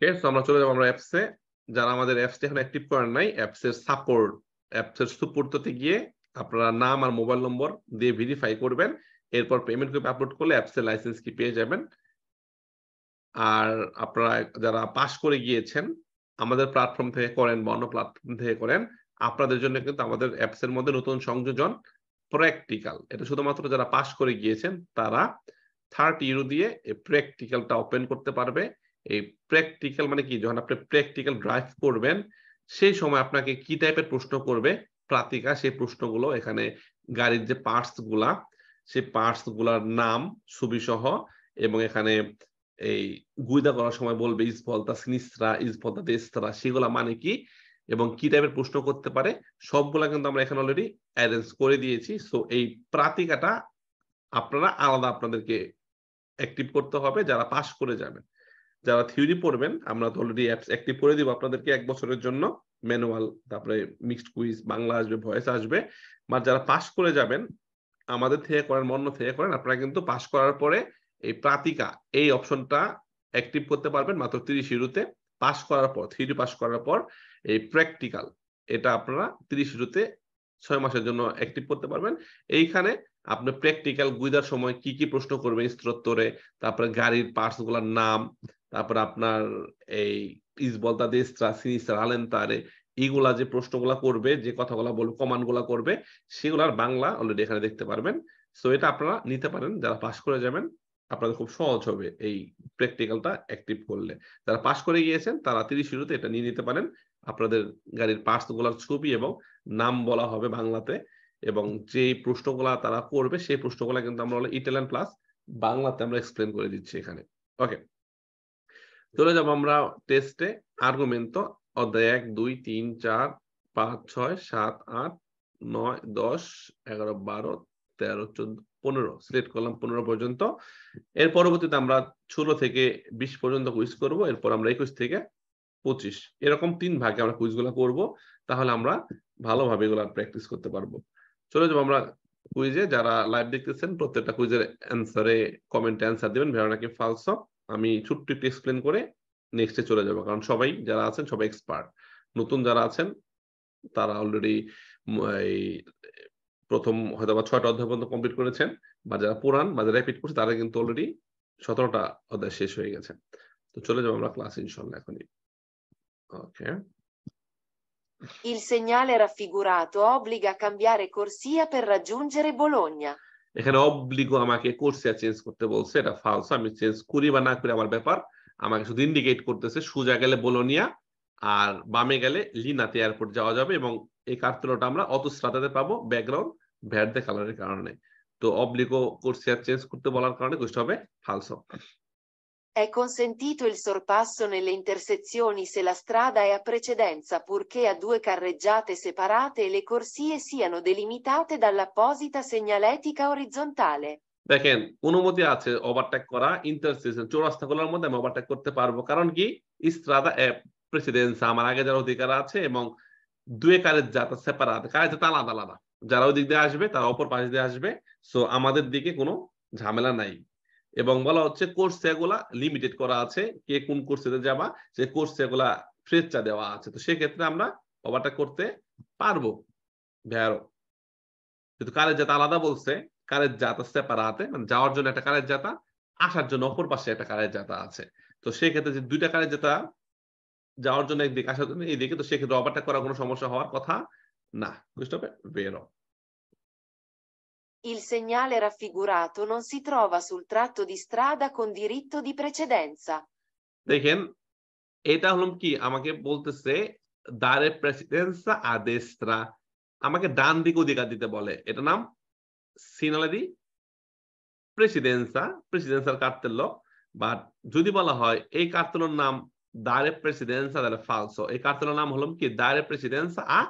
Okay so আমরা চলে যাব আমরা অ্যাপসে যারা আমাদের অ্যাপসটি এখন অ্যাক্টিভ করেন নাই অ্যাপসের সাপোর্ট অ্যাপসের সুপোর্টতে গিয়ে আপনারা নাম আর মোবাইল নম্বর দিয়ে ভেরিফাই করবেন এরপর পেমেন্ট কপি আপলোড করলে অ্যাপসের লাইসেন্স কি পেয়ে যাবেন আর আপনারা যারা পাস করে গিয়েছেন আমাদের প্ল্যাটফর্ম থেকে করেন বা অন্য প্ল্যাটফর্ম থেকে করেন আপনাদের জন্য কিন্তু আমাদের অ্যাপসের মধ্যে নতুন সংযোজন প্র্যাকটিক্যাল এটা শুধুমাত্র যারা পাস করে গিয়েছেন তারা থার্ড ইউরো দিয়ে এই প্র্যাকটিক্যালটা ওপেন করতে পারবে এই প্র্যাকটিক্যাল মানে কি যখন আপনি প্র্যাকটিক্যাল ড্রাইভ করবেন সেই সময় আপনাকে কি টাইপের প্রশ্ন করবে প্রাতিকা সেই প্রশ্নগুলো এখানে গাড়ির যে পার্টস গুলা সেই পার্টস গুলার নাম সুবিসহ এবং এখানে এই গুইদা করার সময় বলবে ইসফলতা সিনিস্ত্রা ইসফলতা দেস্তরা সেগুলা মানে কি এবং কি টাইপের প্রশ্ন করতে পারে সবগুলা কিন্তু আমরা এখানে অলরেডি অ্যারেঞ্জ করে দিয়েছি সো এই প্রাতিকাটা আপনারা আলাদা আপনাদেরকে অ্যাক্টিভ করতে হবে যারা পাস করে যাবেন যারা থিওরি পড়বেন আমরা তো অলরেডি অ্যাপস অ্যাক্টিভ করে দিব আপনাদেরকে এক বছরের জন্য ম্যানুয়াল তারপরে মিক্সড কুইজ বাংলা আসবে ভয়েস আসবে বা যারা পাস করে যাবেন আমাদের থেকে করেন মন্য থেকে করেন আপনারা কিন্তু পাস করার পরে এই প্রাতিকা এই অপশনটা অ্যাক্টিভ করতে পারবেন মাত্র তিরিশ ইউরোতে পাস করার পর থিওরি পাস করার পর এই প্র্যাকটিক্যাল এটা আপনারা তিরিশ ইউরোতে ছয় মাসের জন্য অ্যাক্টিভ করতে পারবেন এইখানে আপনি প্র্যাকটিক্যাল গুইদার সময় কি কি প্রশ্ন করবেন স্ত্রোত্তরে তারপরে গাড়ির পার্টস গুলার নাম তারপর আপনার এই ইজবলতা দিয়ে সিনিস্টার তারে এইগুলা যে প্রশ্নগুলা করবে যে কথাগুলা বলবে কমানগুলা করবে সেগুলার বাংলা অলরেডি এখানে দেখতে পারবেন সো এটা আপনারা নিতে পারেন যারা পাশ করে যাবেন আপনাদের খুব সহজ হবে এই প্র্যাকটিক্যালটা অ্যাক্টিভ করলে যারা পাশ করে গিয়েছেন তারা তিরিশ শুরুতে এটা নিয়ে নিতে পারেন আপনাদের গাড়ির পার্সগুলার ছবি এবং নাম বলা হবে বাংলাতে এবং যে প্রশ্নগুলা তারা করবে সেই প্রশ্নগুলা কিন্তু আমরা ইটালিয়ান প্লাস বাংলাতে আমরা এক্সপ্লেন করে দিচ্ছি এখানে ওকে চলে যাব আমরা টেস্টে আর্গুমেন্ট তো অধ্যায় এক দুই তিন চার পাঁচ ছয় সাত আট নয় দশ এগারো বারো তেরো চোদ্দ পনেরো সিলেক্ট করলাম পনেরো পর্যন্ত এর পরবর্তীতে আমরা ষোলো থেকে বিশ পর্যন্ত কুইজ করব এরপর আমরা একুশ থেকে পঁচিশ এরকম তিন ভাগে আমরা কুইজগুলো করব তাহলে আমরা ভালোভাবে এগুলো প্র্যাকটিস করতে পারবো চলে যাবো আমরা কুইজে যারা লাইভ দেখতেছেন প্রত্যেকটা কুইজের অ্যান্সারে কমেন্টে অ্যান্সার দেবেন ভেরোনাকে ফালসো আমি ছোট্ট একটু এক্সপ্লেন করে নেক্সটে চলে যাবো কারণ সবাই যারা আছেন সবাই এক্সপার্ট নতুন যারা আছেন তারা অলরেডি প্রথম হয়তো বা ছয়টা অধ্যায় পর্যন্ত কমপ্লিট করেছেন বা যারা পুরান বা যারা রিপিট করছে তারা কিন্তু অলরেডি সতেরোটা অধ্যায় শেষ হয়ে গেছে তো চলে যাবো আমরা ক্লাস ইনশাল্লাহ এখনই ওকে Il segnale raffigurato obbliga a cambiare corsia per raggiungere Bologna. এখানে অবলিগো আমাকে কোর্সিয়া চেঞ্জ করতে বলছে এটা ফালস আমি চেঞ্জ করি বা না করি আমার ব্যাপার আমাকে শুধু ইন্ডিকেট করতেছে সুজা গেলে বোলোনিয়া আর বামে গেলে লিনাতে এয়ারপোর্ট যাওয়া যাবে এবং এই কার্তুলোটা আমরা অত শ্রাতাতে পাবো ব্যাকগ্রাউন্ড ভ্যাট দে কালারের কারণে তো অবলিগো কোর্সিয়া চেঞ্জ করতে বলার কারণে কোর্সটা হবে ফালস È consentito il sorpasso nelle intersezioni se la strada è a precedenza purché a due carreggiate separate e le corsie siano delimitate dall'apposita segnaletica orizzontale দেখেন অনুমতি আছে ওভারটেক করা ইন্টারসেকশন চৌরাস্তাগুলোর মধ্যে আমি ওভারটেক করতে পারবো কারণ কি ইস্ত্রাদা অ্যাপ প্রেসিডেন্স আমার আগে যারা অধিকার আছে এবং দুই কারের যাতা সেপারাত কারের যাতা আলাদা আলাদা যারা ওই দিক দিয়ে আসবে তারা অপর পাশ দিয়ে আসবে সো আমাদের দিকে কোনো ঝামেলা নাই এবং বলা হচ্ছে কোর্স সেগুলা লিমিটেড করা আছে কে কোন কোর্সে যাবা সে কোর্স সেগুলা ফ্রেচটা দেওয়া আছে তো সেক্ষেত্রে আমরা অবাটা করতে পারবো ভ্যারো কিন্তু কারের জাত আলাদা বলছে কারের জাত সেপারাতে মানে যাওয়ার জন্য একটা কারের জাতা আসার জন্য অপর পাশে একটা কারের জাতা আছে তো সেক্ষেত্রে যে দুইটা কারের জাতা যাওয়ার জন্য একদিকে আসার জন্য এইদিকে তো সেক্ষেত্রে অবাটা করার কোনো সমস্যা হওয়ার কথা না বুঝতে হবে বেরো Il segnale raffigurato non si trova sul tratto di strada con diritto di precedenza. দেখেন এটা হলো কি আমাকে বলতেছে দারে প্রেসিডেন্সা আদেস্ত্রা আমাকে ডান দিকে অধিকার দিতে বলে এটা নাম সিনালে দি প্রেসিডেন্সা প্রেসিডেন্সার কার্তেল্য বাট যদি বলা হয় এই কার্তেল্যর নাম দারে প্রেসিডেন্সা তাহলে ফালসো এই কার্তেল্যর নাম হলো কি দারে প্রেসিডেন্সা আ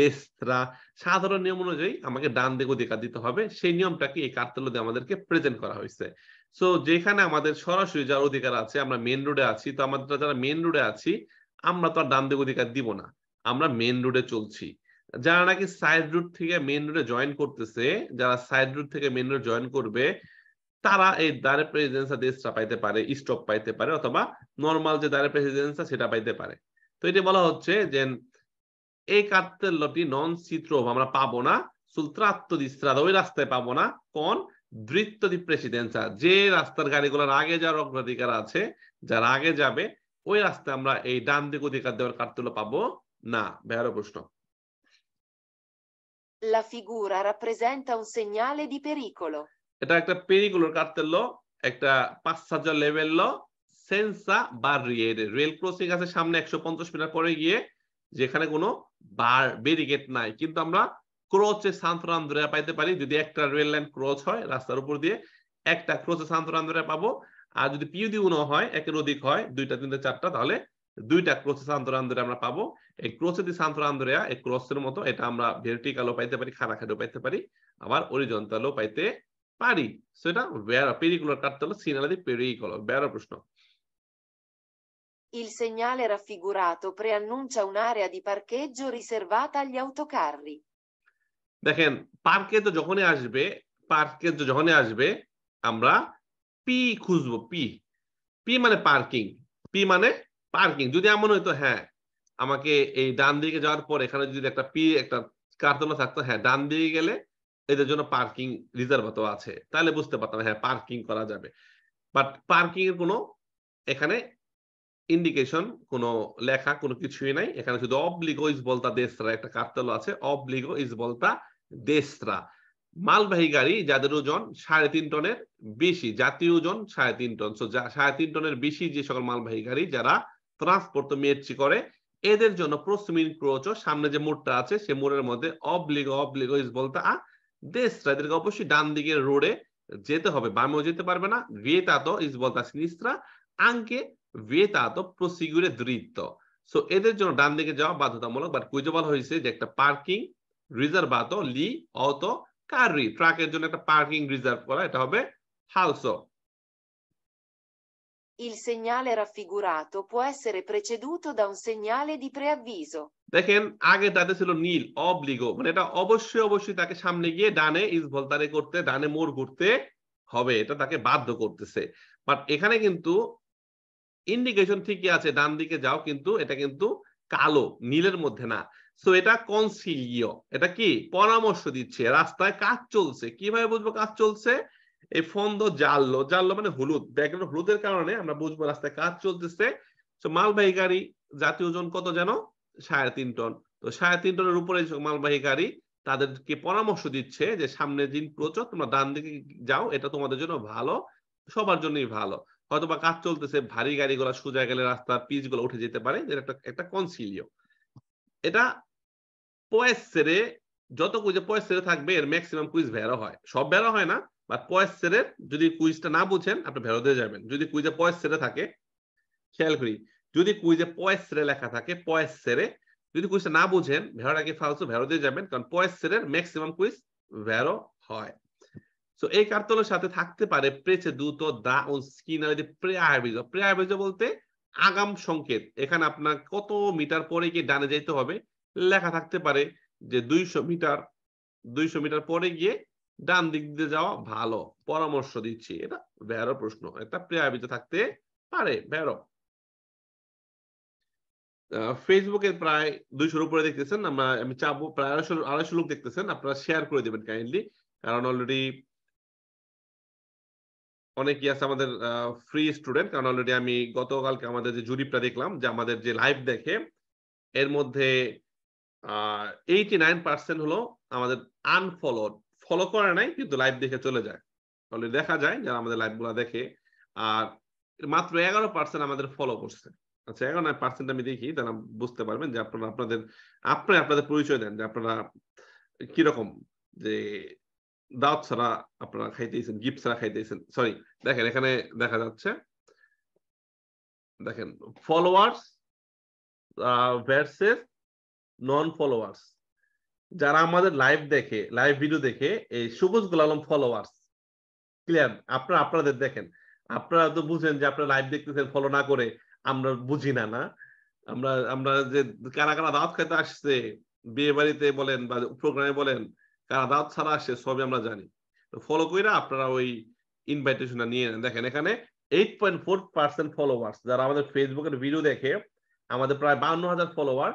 দেশরা সাধারণ নিয়ম অনুযায়ী আমাকে ডান দিকে অধিকার দিতে হবে সেই নিয়মটাকে এই কার্তেলদে আমাদেরকে প্রেজেন্ট করা হয়েছে সো যেখানে আমাদের সরাসরি যার অধিকার আছে আমরা মেন রোডে আছি তো আমাদের যারা মেন রোডে আছি আমরা তো আর ডান দিকে অধিকার দিব না আমরা মেন রোডে চলছি যারা নাকি সাইড রুট থেকে মেন রোডে জয়েন করতেছে যারা সাইড রুট থেকে মেন রোড জয়েন করবে তারা এই দারে প্রেসিডেন্সা দেশটা পাইতে পারে স্টপ পাইতে পারে অথবা নর্মাল যে দারে প্রেসিডেন্সা সেটা পাইতে পারে তো এটা বলা হচ্ছে যে এই কাত্তেল্যটি নন সিত্রোভ আমরা পাবো না সুলত্রাত্ম দিস্ত্রাদ ওই রাস্তায় পাবো না কোন দি প্রেসিডেন্সা যে রাস্তার গাড়িগুলোর আগে অগ্রাধিকার আছে যার আগে যাবে ওই রাস্তায় আমরা এই ডান দিক অধিকার দেওয়ার পাবো না বেহারো প্রশ্ন La figura rappresenta un segnale di pericolo. এটা একটা পেরিকুলোর কার্তেল্য একটা পাঁচসাজার লেভেল সেন্সা বা রিয়ের রেল ক্রসিং আছে সামনে একশো পঞ্চাশ মিটার পরে গিয়ে যেখানে কোনো বার ব্যারিকেড নাই কিন্তু আমরা ক্রোচে সান্তরান ধরে পাইতে পারি যদি একটা রেল লাইন ক্রোচ হয় রাস্তার উপর দিয়ে একটা ক্রোচে সান্তরান ধরে পাবো আর যদি পিউদি উনো হয় একের অধিক হয় দুইটা তিনটা চারটা তাহলে দুইটা ক্রোচে সান্তরান ধরে আমরা পাবো এই ক্রোচে দি সান্তরান ধরে এই ক্রোচের মতো এটা আমরা ভের্টিক্যালও পাইতে পারি খাড়া খাড়াও পাইতে পারি আবার অরিজন্তালও পাইতে পারি সেটা ভেরা পেরিকুলার কাটতে হলো সিনালি পেরিকুলার বেরা প্রশ্ন Il segnale raffigurato preannuncia un'area di parcheggio riservata agli autocarri. দেখেন পার্কেজ যখনই আসবে পার্কেজ যখনই আসবে আমরা পি খুঁজবো পি পি মানে পার্কিং পি মানে পার্কিং যদি এমন হইতো হ্যাঁ আমাকে এই ডান দিকে যাওয়ার পর এখানে যদি একটা পি একটা কার্তলা থাকতো হ্যাঁ ডান দিকে গেলে এদের জন্য পার্কিং রিজার্ভ তো আছে তাহলে বুঝতে পারতাম হ্যাঁ পার্কিং করা যাবে বাট পার্কিং এর কোনো এখানে ইন্ডিকেশন কোন লেখা কোনো কিছুই নাই এখানে শুধু অবলিগো ইস বলতা দেশরা একটা কার্তাল আছে অবলিগো ইস বলতা দেশরা মালবাহী গাড়ি যাদের ওজন সাড়ে তিন টনের বেশি জাতীয় ওজন সাড়ে তিন টন সো সাড়ে তিন টনের বেশি যে সকল মালবাহী গাড়ি যারা ট্রান্সপোর্ট মেট্রি করে এদের জন্য প্রসমিন ক্রোচ সামনে যে মোড়টা আছে সে মোড়ের মধ্যে অবলিগো অবলিগো ইস বলতা আ দেশরা এদেরকে অবশ্যই ডান দিকের রোডে যেতে হবে বামেও যেতে পারবে না ভিয়েতা তো ইস বলতা সিনিস্ত্রা আঙ্কে vietato dritto এদের জন্য ডান দিকে যাওয়া বাধ্যতামূলক বাট যে একটা পার্কিং রিজার্ভাতো লি কারি ট্রাকের জন্য একটা পার্কিং রিজার্ভ করা এটা হবে Il segnale raffigurato può essere preceduto da un segnale di preavviso. দেখেন আগে তাতে ছিল নীল অবলিগো মানে এটা অবশ্যই অবশ্যই তাকে সামনে গিয়ে ডানে ইজ ভলতারে করতে ডানে মোড় ঘুরতে হবে এটা তাকে বাধ্য করতেছে বাট এখানে কিন্তু ইন্ডিকেশন ঠিকই আছে ডান দিকে যাও কিন্তু এটা কিন্তু কালো নীলের মধ্যে না সো এটা কনসিলিও এটা কি পরামর্শ দিচ্ছে রাস্তায় কাজ চলছে কিভাবে বুঝবো কাজ চলছে এই ফন্দ জাললো জাললো মানে হলুদ ব্যাকগ্রাউন্ড হলুদের কারণে আমরা বুঝবো রাস্তায় কাজ চলতেছে তো মালবাহী গাড়ি জাতীয় ওজন কত যেন সাড়ে তিন টন তো সাড়ে তিন টনের উপরে মালবাহী গাড়ি তাদেরকে পরামর্শ দিচ্ছে যে সামনে দিন প্রচুর তোমরা ডান দিকে যাও এটা তোমাদের জন্য ভালো সবার জন্যই ভালো হয়তো বা কাজ চলতেছে ভারী গাড়িগুলো সোজা গেলে রাস্তা পিচ গুলো উঠে যেতে পারে একটা কনসিলিও এটা পয়েসেরে যত কুইজে থাকবে এর ম্যাক্সিমাম কুইজ ভেরো হয় সব ভেরো হয় না বা সেরে যদি কুইজটা না বুঝেন আপনি ভেরো দিয়ে যাবেন যদি কুইজে সেরে থাকে খেয়াল করি যদি কুইজে সেরে লেখা থাকে সেরে যদি কুইজটা না বুঝেন ভেরোটাকে ফালসো ভেরো দিয়ে যাবেন কারণ পয়েসেরের ম্যাক্সিমাম কুইজ ভেরো হয় সো এই কার্তলের সাথে থাকতে পারে প্রেছে দূত দা ও স্কিনার যে প্রেয়াবেজ প্রেয়াবেজ বলতে আগাম সংকেত এখানে আপনার কত মিটার পরে গিয়ে ডানে যাইতে হবে লেখা থাকতে পারে যে দুইশো মিটার দুইশো মিটার পরে গিয়ে ডান দিক দিয়ে যাওয়া ভালো পরামর্শ দিচ্ছি এটা বেরো প্রশ্ন এটা প্রেয়াবিত থাকতে পারে বেরো ফেসবুকে প্রায় দুইশোর উপরে দেখতেছেন আমরা আমি চাবো প্রায় আড়াইশো আড়াইশো লোক দেখতেছেন আপনারা শেয়ার করে দেবেন কাইন্ডলি কারণ অলরেডি অনেকেই আছে আমাদের ফ্রি স্টুডেন্ট কারণ অলরেডি আমি গতকালকে আমাদের যে জুরিপটা দেখলাম যে আমাদের যে লাইভ দেখে এর মধ্যে এইটি নাইন পার্সেন্ট হলো আমাদের আনফলোড ফলো করে নাই কিন্তু লাইভ দেখে চলে যায় তাহলে দেখা যায় যারা আমাদের লাইভ গুলা দেখে আর মাত্র এগারো পার্সেন্ট আমাদের ফলো করছে আচ্ছা এগারো নয় পার্সেন্ট আমি দেখি তারা বুঝতে পারবেন যে আপনারা আপনাদের আপনি আপনাদের পরিচয় দেন যে আপনারা কিরকম যে দাওয়াত ছাড়া আপনারা খাইতেছেন গিফট ছাড়া খাইতেছেন সরি দেখেন এখানে দেখা যাচ্ছে দেখেন ফলোয়ার্স ভার্সেস নন ফলোয়ার্স যারা আমাদের লাইভ দেখে লাইভ ভিডিও দেখে এই সবুজ গোলালম ফলোয়ার্স ক্লিয়ার আপনারা আপনাদের দেখেন আপনারা তো বুঝেন যে আপনারা লাইভ দেখতেছেন ফলো না করে আমরা বুঝি না না আমরা আমরা যে কারা কারা দাওয়াত খাইতে আসছে বিয়ে বাড়িতে বলেন বা প্রোগ্রামে বলেন কারণ ছাড়া আসে সবই আমরা জানি তো ফলো কইরা আপনারা ওই ইনভাইটেশনটা নিয়ে নেন দেখেন এখানে eight point four percent followers যারা আমাদের ফেসবুকের ভিডিও দেখে আমাদের প্রায় বান্ন হাজার ফলোয়ার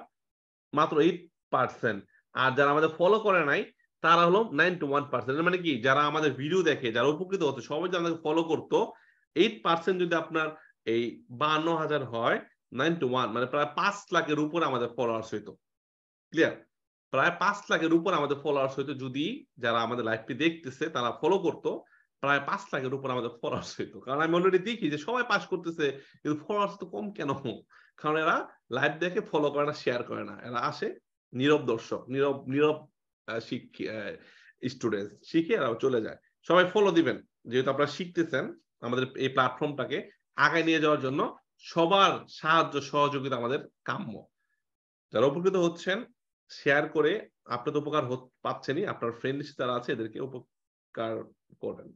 মাত্র এইট পার্সেন্ট আর যারা আমাদের ফলো করে নাই তারা হলো নাইন টু ওয়ান পার্সেন্ট মানে কি যারা আমাদের ভিডিও দেখে যারা উপকৃত হতো সবাই যদি আমাদের ফলো করতো এইট পার্সেন্ট যদি আপনার এই বান্ন হাজার হয় নাইন টু ওয়ান মানে প্রায় পাঁচ লাখের উপরে আমাদের ফলোয়ার্স হইতো ক্লিয়ার প্রায় পাঁচ লাখের উপর আমাদের ফলোয়ার্স হইতো যদি যারা আমাদের লাইফটি দেখতেছে তারা ফলো করতো প্রায় পাঁচ লাখের উপর আমাদের ফলোয়ার্স হইতো কারণ আমি অলরেডি দেখি যে সবাই পাস করতেছে কিন্তু ফলোয়ার্স তো কম কেন কারণ এরা লাইভ দেখে ফলো করে না শেয়ার করে না এরা আসে নীরব দর্শক নীরব নীরব স্টুডেন্ট শিখে এরা চলে যায় সবাই ফলো দিবেন যেহেতু আপনারা শিখতেছেন আমাদের এই প্ল্যাটফর্মটাকে আগায় নিয়ে যাওয়ার জন্য সবার সাহায্য সহযোগিতা আমাদের কাম্য যারা উপকৃত হচ্ছেন শেয়ার করে আপনার উপকার পাচ্ছেনই আপনার ফ্রেন্ড যারা আছে এদেরকে উপকার করবেন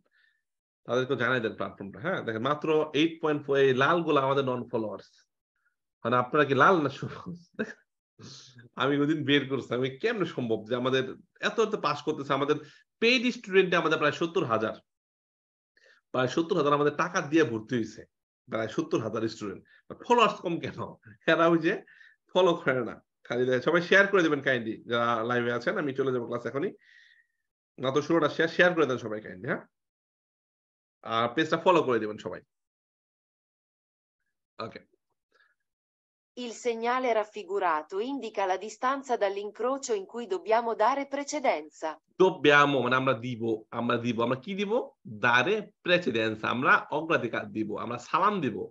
তাদেরকে জানাই দেন প্ল্যাটফর্মটা হ্যাঁ দেখেন মাত্র এইট পয়েন্ট ফোর লাল গুলো আমাদের নন ফলোয়ার্স মানে আপনারা কি লাল না সবুজ আমি ওইদিন বের করছি আমি কেমন সম্ভব যে আমাদের এত এত পাস করতেছে আমাদের পেইড স্টুডেন্টে আমাদের প্রায় সত্তর হাজার প্রায় সত্তর হাজার আমাদের টাকা দিয়ে ভর্তি হয়েছে প্রায় সত্তর হাজার স্টুডেন্ট ফলোয়ার্স কম কেন এরা ওই যে ফলো করে না খালি সবাই শেয়ার করে দেবেন কাইন্ডলি যারা লাইভে আছেন আমি চলে যাবো ক্লাস এখনই না তো শুরুটা শেয়ার শেয়ার করে দেন সবাই কাইন্ডলি হ্যাঁ আর পেজটা ফলো করে দেবেন সবাই ওকে Il segnale raffigurato indica la distanza dall'incrocio in cui dobbiamo dare precedenza. Dobbiamo, ma amra dibo, amra dibo, amra chi divo? Dare precedenza, amra ogradika dibo, amra salam dibo.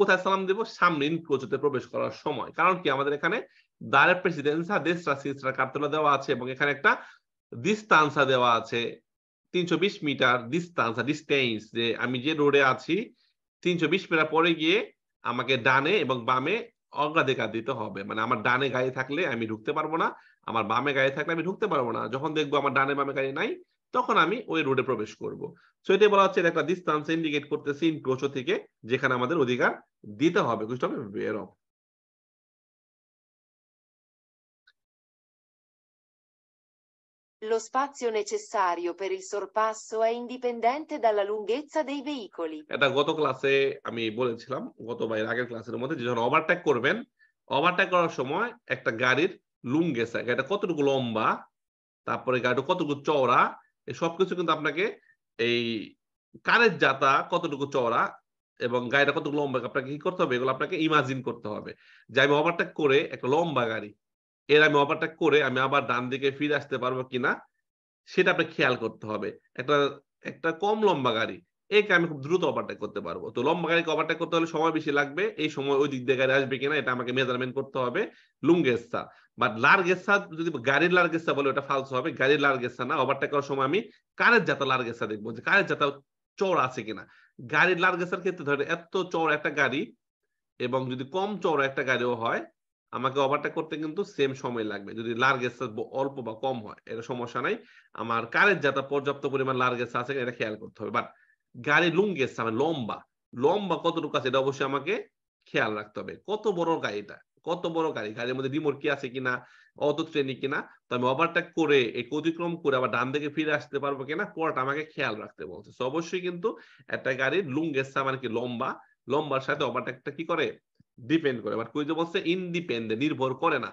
কোথায় সালাম দেব সামনে ইনক্রোচতে প্রবেশ করার সময় কারণ কি আমাদের এখানে দারে প্রেসিডেন্সা দেশরা সিসরা কার্তলা দেওয়া আছে এবং এখানে একটা দিস্তান্সা দেওয়া আছে তিনশো বিশ মিটার ডিস্টান্সা ডিস্টেন্স যে আমি যে রোডে আছি তিনশো বিশ মিটার পরে গিয়ে আমাকে ডানে এবং বামে অগ্রাধিকার দিতে হবে মানে আমার ডানে গাড়ি থাকলে আমি ঢুকতে পারবো না আমার বামে গাড়ি থাকলে আমি ঢুকতে পারবো না যখন দেখবো আমার ডানে বামে গাড়ি নাই তখন আমি ওই রোডে প্রবেশ করবো সো এটাই বলা হচ্ছে একটা ডিস্টান্স ইন্ডিকেট করতেছে ইনক্রোচ থেকে যেখানে আমাদের অধিকার দিতে হবে বুঝতে হবে বের অফ Lo spazio necessario per il sorpasso è indipendente dalla lunghezza dei veicoli. এটা গত ক্লাসে আমি বলেছিলাম গত আগের ক্লাসের মধ্যে যখন ওভারটেক করবেন ওভারটেক করার সময় একটা গাড়ির লুঙ্গেসা এটা কতটুকু লম্বা তারপরে গাড়িটা কতটুকু চওড়া এই সবকিছু কিন্তু আপনাকে এই কারের যাতা কতটুকু চওড়া এবং গাড়িটা কতটুকু লম্বা আপনাকে কি করতে হবে এগুলো আপনাকে ইমাজিন করতে হবে যে আমি ওভারটেক করে একটা লম্বা গাড়ি এর আমি ওভারটেক করে আমি আবার ডান দিকে ফিরে আসতে পারবো কিনা সেটা আপনাকে খেয়াল করতে হবে একটা একটা কম লম্বা গাড়ি একে আমি খুব দ্রুত ওভারটেক করতে পারবো তো লম্বা গাড়িকে ওভারটেক করতে হলে সময় বেশি লাগবে এই সময় ওই দিক দিয়ে গাড়ি আসবে কিনা এটা আমাকে মেজারমেন্ট করতে হবে লুঙ্গেসা বাট লার্গেসা যদি গাড়ির লার্গেসা বলে ওটা ফালস হবে গাড়ির লার্গেসা না ওভারটেক করার সময় আমি কারের জাতা লার্গেসা দেখবো যে কারের জাতা চড় আছে কিনা গাড়ির লার্গেসার ক্ষেত্রে ধরে এত চড় একটা গাড়ি এবং যদি কম চড় একটা গাড়িও হয় আমাকে ওভারটেক করতে কিন্তু সেম সময় লাগবে যদি লার্গেস অল্প বা কম হয় এটা সমস্যা নাই আমার কারের যাতা পর্যাপ্ত পরিমাণ লার্গেস আছে এটা খেয়াল করতে হবে বাট গাড়ি লুঙ্গেস্ট আমার মানে লম্বা লম্বা কতটুকু আছে এটা অবশ্যই আমাকে খেয়াল রাখতে হবে কত বড় গাড়িটা কত বড় গাড়ি গাড়ির মধ্যে রিমোট কি আছে কিনা অত শ্রেণী কিনা তো আমি ওভারটেক করে এই অতিক্রম করে আবার ডান দিকে ফিরে আসতে পারবো কিনা পরটা আমাকে খেয়াল রাখতে বলছে অবশ্যই কিন্তু একটা গাড়ির লুঙ্গেস্ট মানে কি লম্বা লম্বার সাথে ওভারটেকটা কি করে ডিপেন্ড করে বাট কুইজে বলছে ইনডিপেন্ডেন্ট নির্ভর করে না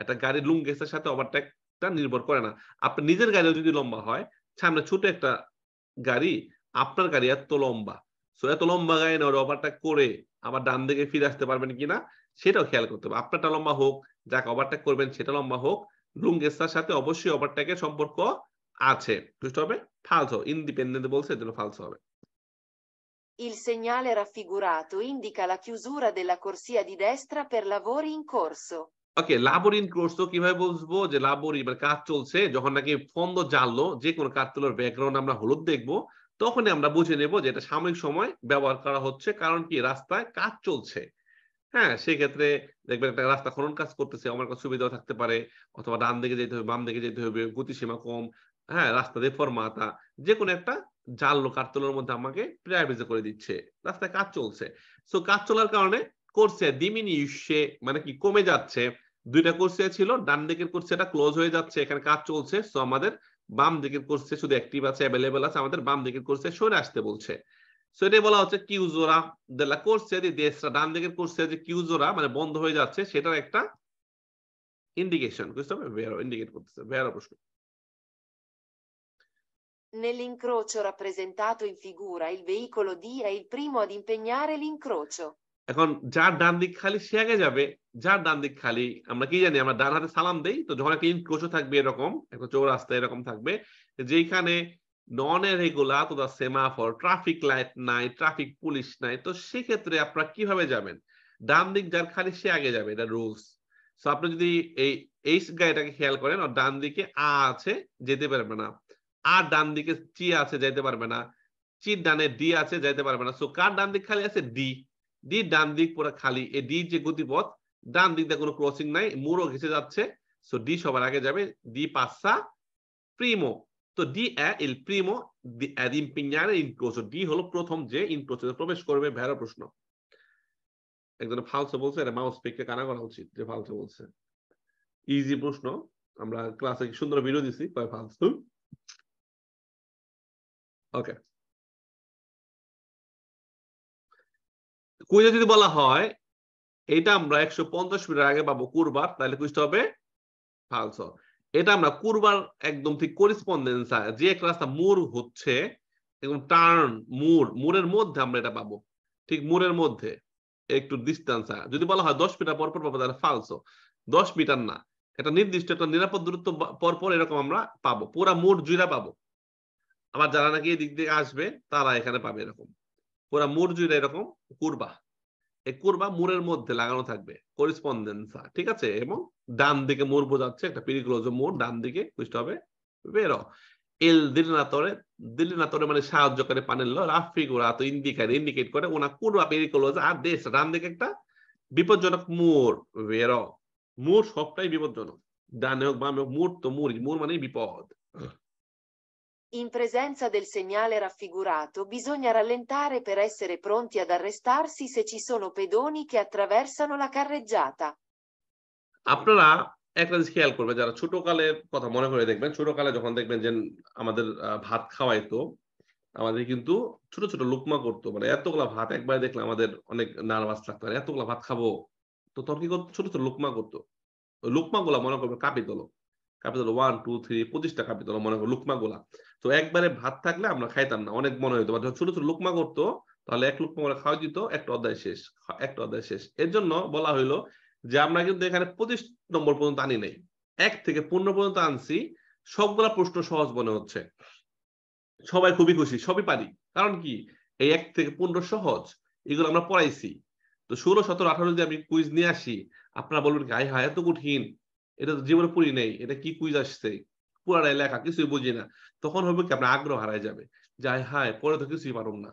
একটা গাড়ির লুং গেসের সাথে ওভারটেকটা নির্ভর করে না আপনি নিজের গাড়িও যদি লম্বা হয় সামনে ছোট একটা গাড়ি আপনার গাড়ি এত লম্বা সো এত লম্বা গাড়ি না ওভারটেক করে আবার ডান দিকে ফিরে আসতে পারবেন কিনা সেটাও খেয়াল করতে হবে আপনারটা লম্বা হোক যাকে ওভারটেক করবেন সেটা লম্বা হোক লুং লুঙ্গেসার সাথে অবশ্যই ওভারটেকের সম্পর্ক আছে বুঝতে হবে ফালস হবে ইনডিপেন্ডেন্ট বলছে এজন্য ফালস হবে Il segnale raffigurato indica la chiusura della corsia di destra per lavori in corso. Okay লাবর ইন কোর্স কিভাবে বুঝবো যে লাবর মানে কাজ চলছে যখন নাকি ফন্দ জানলো যে কোনো কাঠতুলোর ব্যাকগ্রাউন্ড আমরা হলুদ দেখবো তখনই আমরা বুঝে নেব যে এটা সাময়িক সময় ব্যবহার করা হচ্ছে কারণ কি রাস্তায় কাজ চলছে হ্যাঁ সেক্ষেত্রে দেখবেন একটা রাস্তা খনন কাজ করতেছে আমার কাছে সুবিধাও থাকতে পারে অথবা ডান দিকে যেতে হবে বাম দিকে যেতে হবে গতিসীমা কম হ্যাঁ রাস্তা দিয়ে ফরমাতা যে কোনো একটা জাল তোলার মধ্যে আমাকে প্রায় করে দিচ্ছে রাস্তায় কাজ চলছে সো কাজ চলার কারণে করছে দিমিনিউসে মানে কি কমে যাচ্ছে দুইটা কোর্সে ছিল ডান দিকের এটা ক্লোজ হয়ে যাচ্ছে এখানে কাজ চলছে সো আমাদের বাম দিকের কোর্সে শুধু অ্যাক্টিভ আছে অ্যাভেলেবেল আছে আমাদের বাম দিকের কোর্সে সরে আসতে বলছে সো এটাই বলা হচ্ছে কিউজোরা দেলা কোর্সে যে দেশটা ডান দিকের কোর্সে যে কিউজোরা মানে বন্ধ হয়ে যাচ্ছে সেটার একটা ইন্ডিকেশন বুঝতে পারবে ইন্ডিকেট করতেছে ভেয়ার প্রশ্ন Nell'incrocio rappresentato in figura il veicolo D è il primo ad impegnare l'incrocio. এখন যার ডান দিক খালি সে আগে যাবে যার ডান দিক খালি আমরা কি জানি আমরা ডান হাতে সালাম দেই তো যখন একটা ইনক্রোচও থাকবে এরকম একটা রাস্তা এরকম থাকবে যেখানে নন রেগুলার তো সেমাফর ট্রাফিক লাইট নাই ট্রাফিক পুলিশ নাই তো সেক্ষেত্রে আপনারা কিভাবে যাবেন ডান দিক যার খালি সে আগে যাবে এটা রুলস সো আপনি যদি এই এই গাড়িটাকে খেয়াল করেন ডান দিকে আ আছে যেতে পারবে না আর ডান দিকে চি আছে যাইতে পারবে না চি ডানে ডি আছে যাইতে পারবে না সো কার ডান দিক খালি আছে ডি ডি ডান দিক পুরো খালি এই ডি যে গতিপথ ডান দিক দিয়ে কোনো ক্রসিং নাই মুরও ঘেসে যাচ্ছে সো ডি সবার আগে যাবে ডি পাসা প্রিমো তো ডি ইল প্রিমো ইন ইনক্রোচো ডি হলো প্রথম যে ইনক্রোচে প্রবেশ করবে ভেরো প্রশ্ন একজন ফালসে বলছে এটা মাউস পিককে কানা করা উচিত যে ফালসে বলছে ইজি প্রশ্ন আমরা ক্লাসে সুন্দর ভিডিও দিছি কয় ফালসু ওকে কুইজে যদি বলা হয় এটা আমরা একশো পঞ্চাশ মিনিট আগে পাবো কুরবার তাহলে কুইজটা হবে ফালসো এটা আমরা কুরবার একদম ঠিক করিসপন্ডেন্স যে এক রাস্তা মোড় হচ্ছে এবং টার্ন মোড় মোড়ের মধ্যে আমরা এটা পাবো ঠিক মোড়ের মধ্যে একটু ডিস্টেন্স যদি বলা হয় দশ মিটার পরপর পাবো তাহলে ফালসো দশ মিটার না এটা নির্দিষ্ট একটা নিরাপদ দূরত্ব পরপর এরকম আমরা পাবো পুরা মোট জুড়া পাবো আবার যারা নাকি এই দিক দিয়ে আসবে তারা এখানে পাবে এরকম পুরা মুর জুড়ে এরকম কুরবা এই কুরবা মুরের মধ্যে লাগানো থাকবে করিসপন্ডেন্সা ঠিক আছে এবং ডান দিকে মোর বোঝাচ্ছে একটা পিরিক্লোজ মোর ডান দিকে বুঝতে হবে বের এল দিলিনাতরে দিলিনাতরে মানে করে পানের ল রাফিগুরা তো ইন্ডিকার ইন্ডিকেট করে ওনা কুরবা পেরিকোলোজ আর দেশ ডান দিকে একটা বিপজ্জনক মোর বের মোর সবটাই বিপজ্জনক ডানে হোক বামে হোক মোর তো মুর মোর মানে বিপদ In presenza del segnale raffigurato bisogna rallentare per essere pronti ad arrestarsi se ci sono pedoni che attraversano la carreggiata. আপনারা একটা জিনিস খেয়াল করবে যারা ছোট কালের কথা মনে করে দেখবেন ছোট কালে যখন দেখবেন যে আমাদের ভাত খাওয়াইতো আমাদের কিন্তু ছোট ছোট লুকমা করতো মানে এতগুলা ভাত একবার দেখলে আমাদের অনেক নার্ভাস থাকতো আর এতগুলা ভাত খাবো তো তখন কি করতো ছোট ছোট লুকমা করতো লুকমা গুলা মনে করবে কাপি তোলো কাপি তোলো ওয়ান টু থ্রি পঁচিশটা কাপি মনে করো লুকমা গুলা তো একবারে ভাত থাকলে আমরা খাইতাম না অনেক মনে হইতো মানে ছোট ছোট লুকমা করতো তাহলে এক লুকমা করে খাওয়া দিত একটা অধ্যায় শেষ একটা অধ্যায় শেষ এর জন্য বলা হইলো যে আমরা কিন্তু এখানে পঁচিশ নম্বর পর্যন্ত আনি নাই এক থেকে পনেরো পর্যন্ত আনছি সবগুলা প্রশ্ন সহজ মনে হচ্ছে সবাই খুবই খুশি সবই পারি কারণ কি এই এক থেকে পনেরো সহজ এগুলো আমরা পড়াইছি তো ষোলো সতেরো আঠারো যদি আমি কুইজ নিয়ে আসি আপনারা বলবেন গায়ে হায় এত কঠিন এটা তো জীবনে পড়ি নেই এটা কি কুইজ আসছে পুরাটাই লেখা কিছুই বুঝি না তখন হবে কি আপনার আগ্রহ হারাই যাবে যাই হায় পরে তো কিছুই পারুন না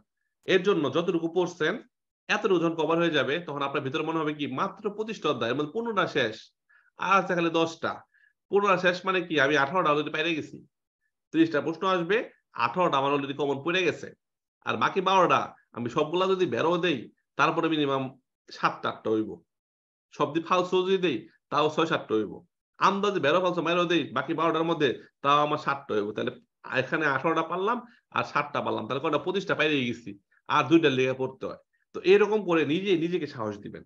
এর জন্য যতটুকু পড়ছেন এতটুকু যখন কভার হয়ে যাবে তখন আপনার ভিতরে মনে হবে কি মাত্র পঁচিশটা অধ্যায় মানে পনেরোটা শেষ আর আছে খালি দশটা পনেরোটা শেষ মানে কি আমি আঠারোটা অলরেডি পাইরে গেছি ত্রিশটা প্রশ্ন আসবে আঠারোটা আমার অলরেডি কমন পড়ে গেছে আর বাকি বারোটা আমি সবগুলা যদি বেরো দেই তারপরে মিনিমাম সাতটা আটটা হইব সব দিয়ে ফালসো যদি দেই তাও ছয় সাতটা হইব আন্দাজে বেরো ফালসো মাইর দেই বাকি বারোটার মধ্যে তাও আমার সাতটা হইব তাহলে এখানে আঠারোটা পারলাম আর সাতটা পারলাম তাহলে কটা পঁচিশটা পাইরে গেছি আর দুইটা লেগে পড়তে হয় তো এরকম করে নিজে নিজেকে সাহস দিবেন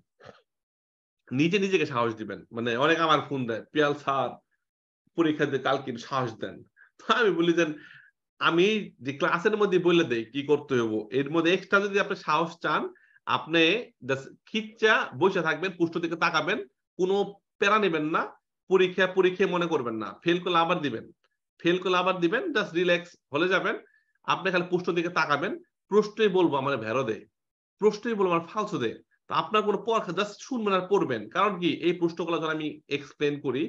নিজে নিজেকে সাহস দিবেন মানে অনেক আমার ফোন দেয় পিয়াল স্যার পরীক্ষা দিয়ে কালকে সাহস দেন তো আমি বলি যে আমি যে ক্লাসের মধ্যে বলে দেই কি করতে হবো এর মধ্যে এক্সট্রা যদি আপনি সাহস চান আপনি খিচ্চা বসে থাকবেন পুষ্ট দিকে তাকাবেন কোনো প্যারা নেবেন না পরীক্ষা পরীক্ষা মনে করবেন না ফেল করলে আবার দিবেন ফেল করলে আবার দিবেন জাস্ট রিল্যাক্স হলে যাবেন আপনি খালি প্রশ্ন দিকে তাকাবেন প্রশ্নই বলবো আমার ভেরো দে প্রশ্নই বলবো আমার ফালতু দে তা আপনার কোনো পরীক্ষা জাস্ট শুনবেন আর পড়বেন কারণ কি এই প্রশ্নগুলো যখন আমি এক্সপ্লেন করি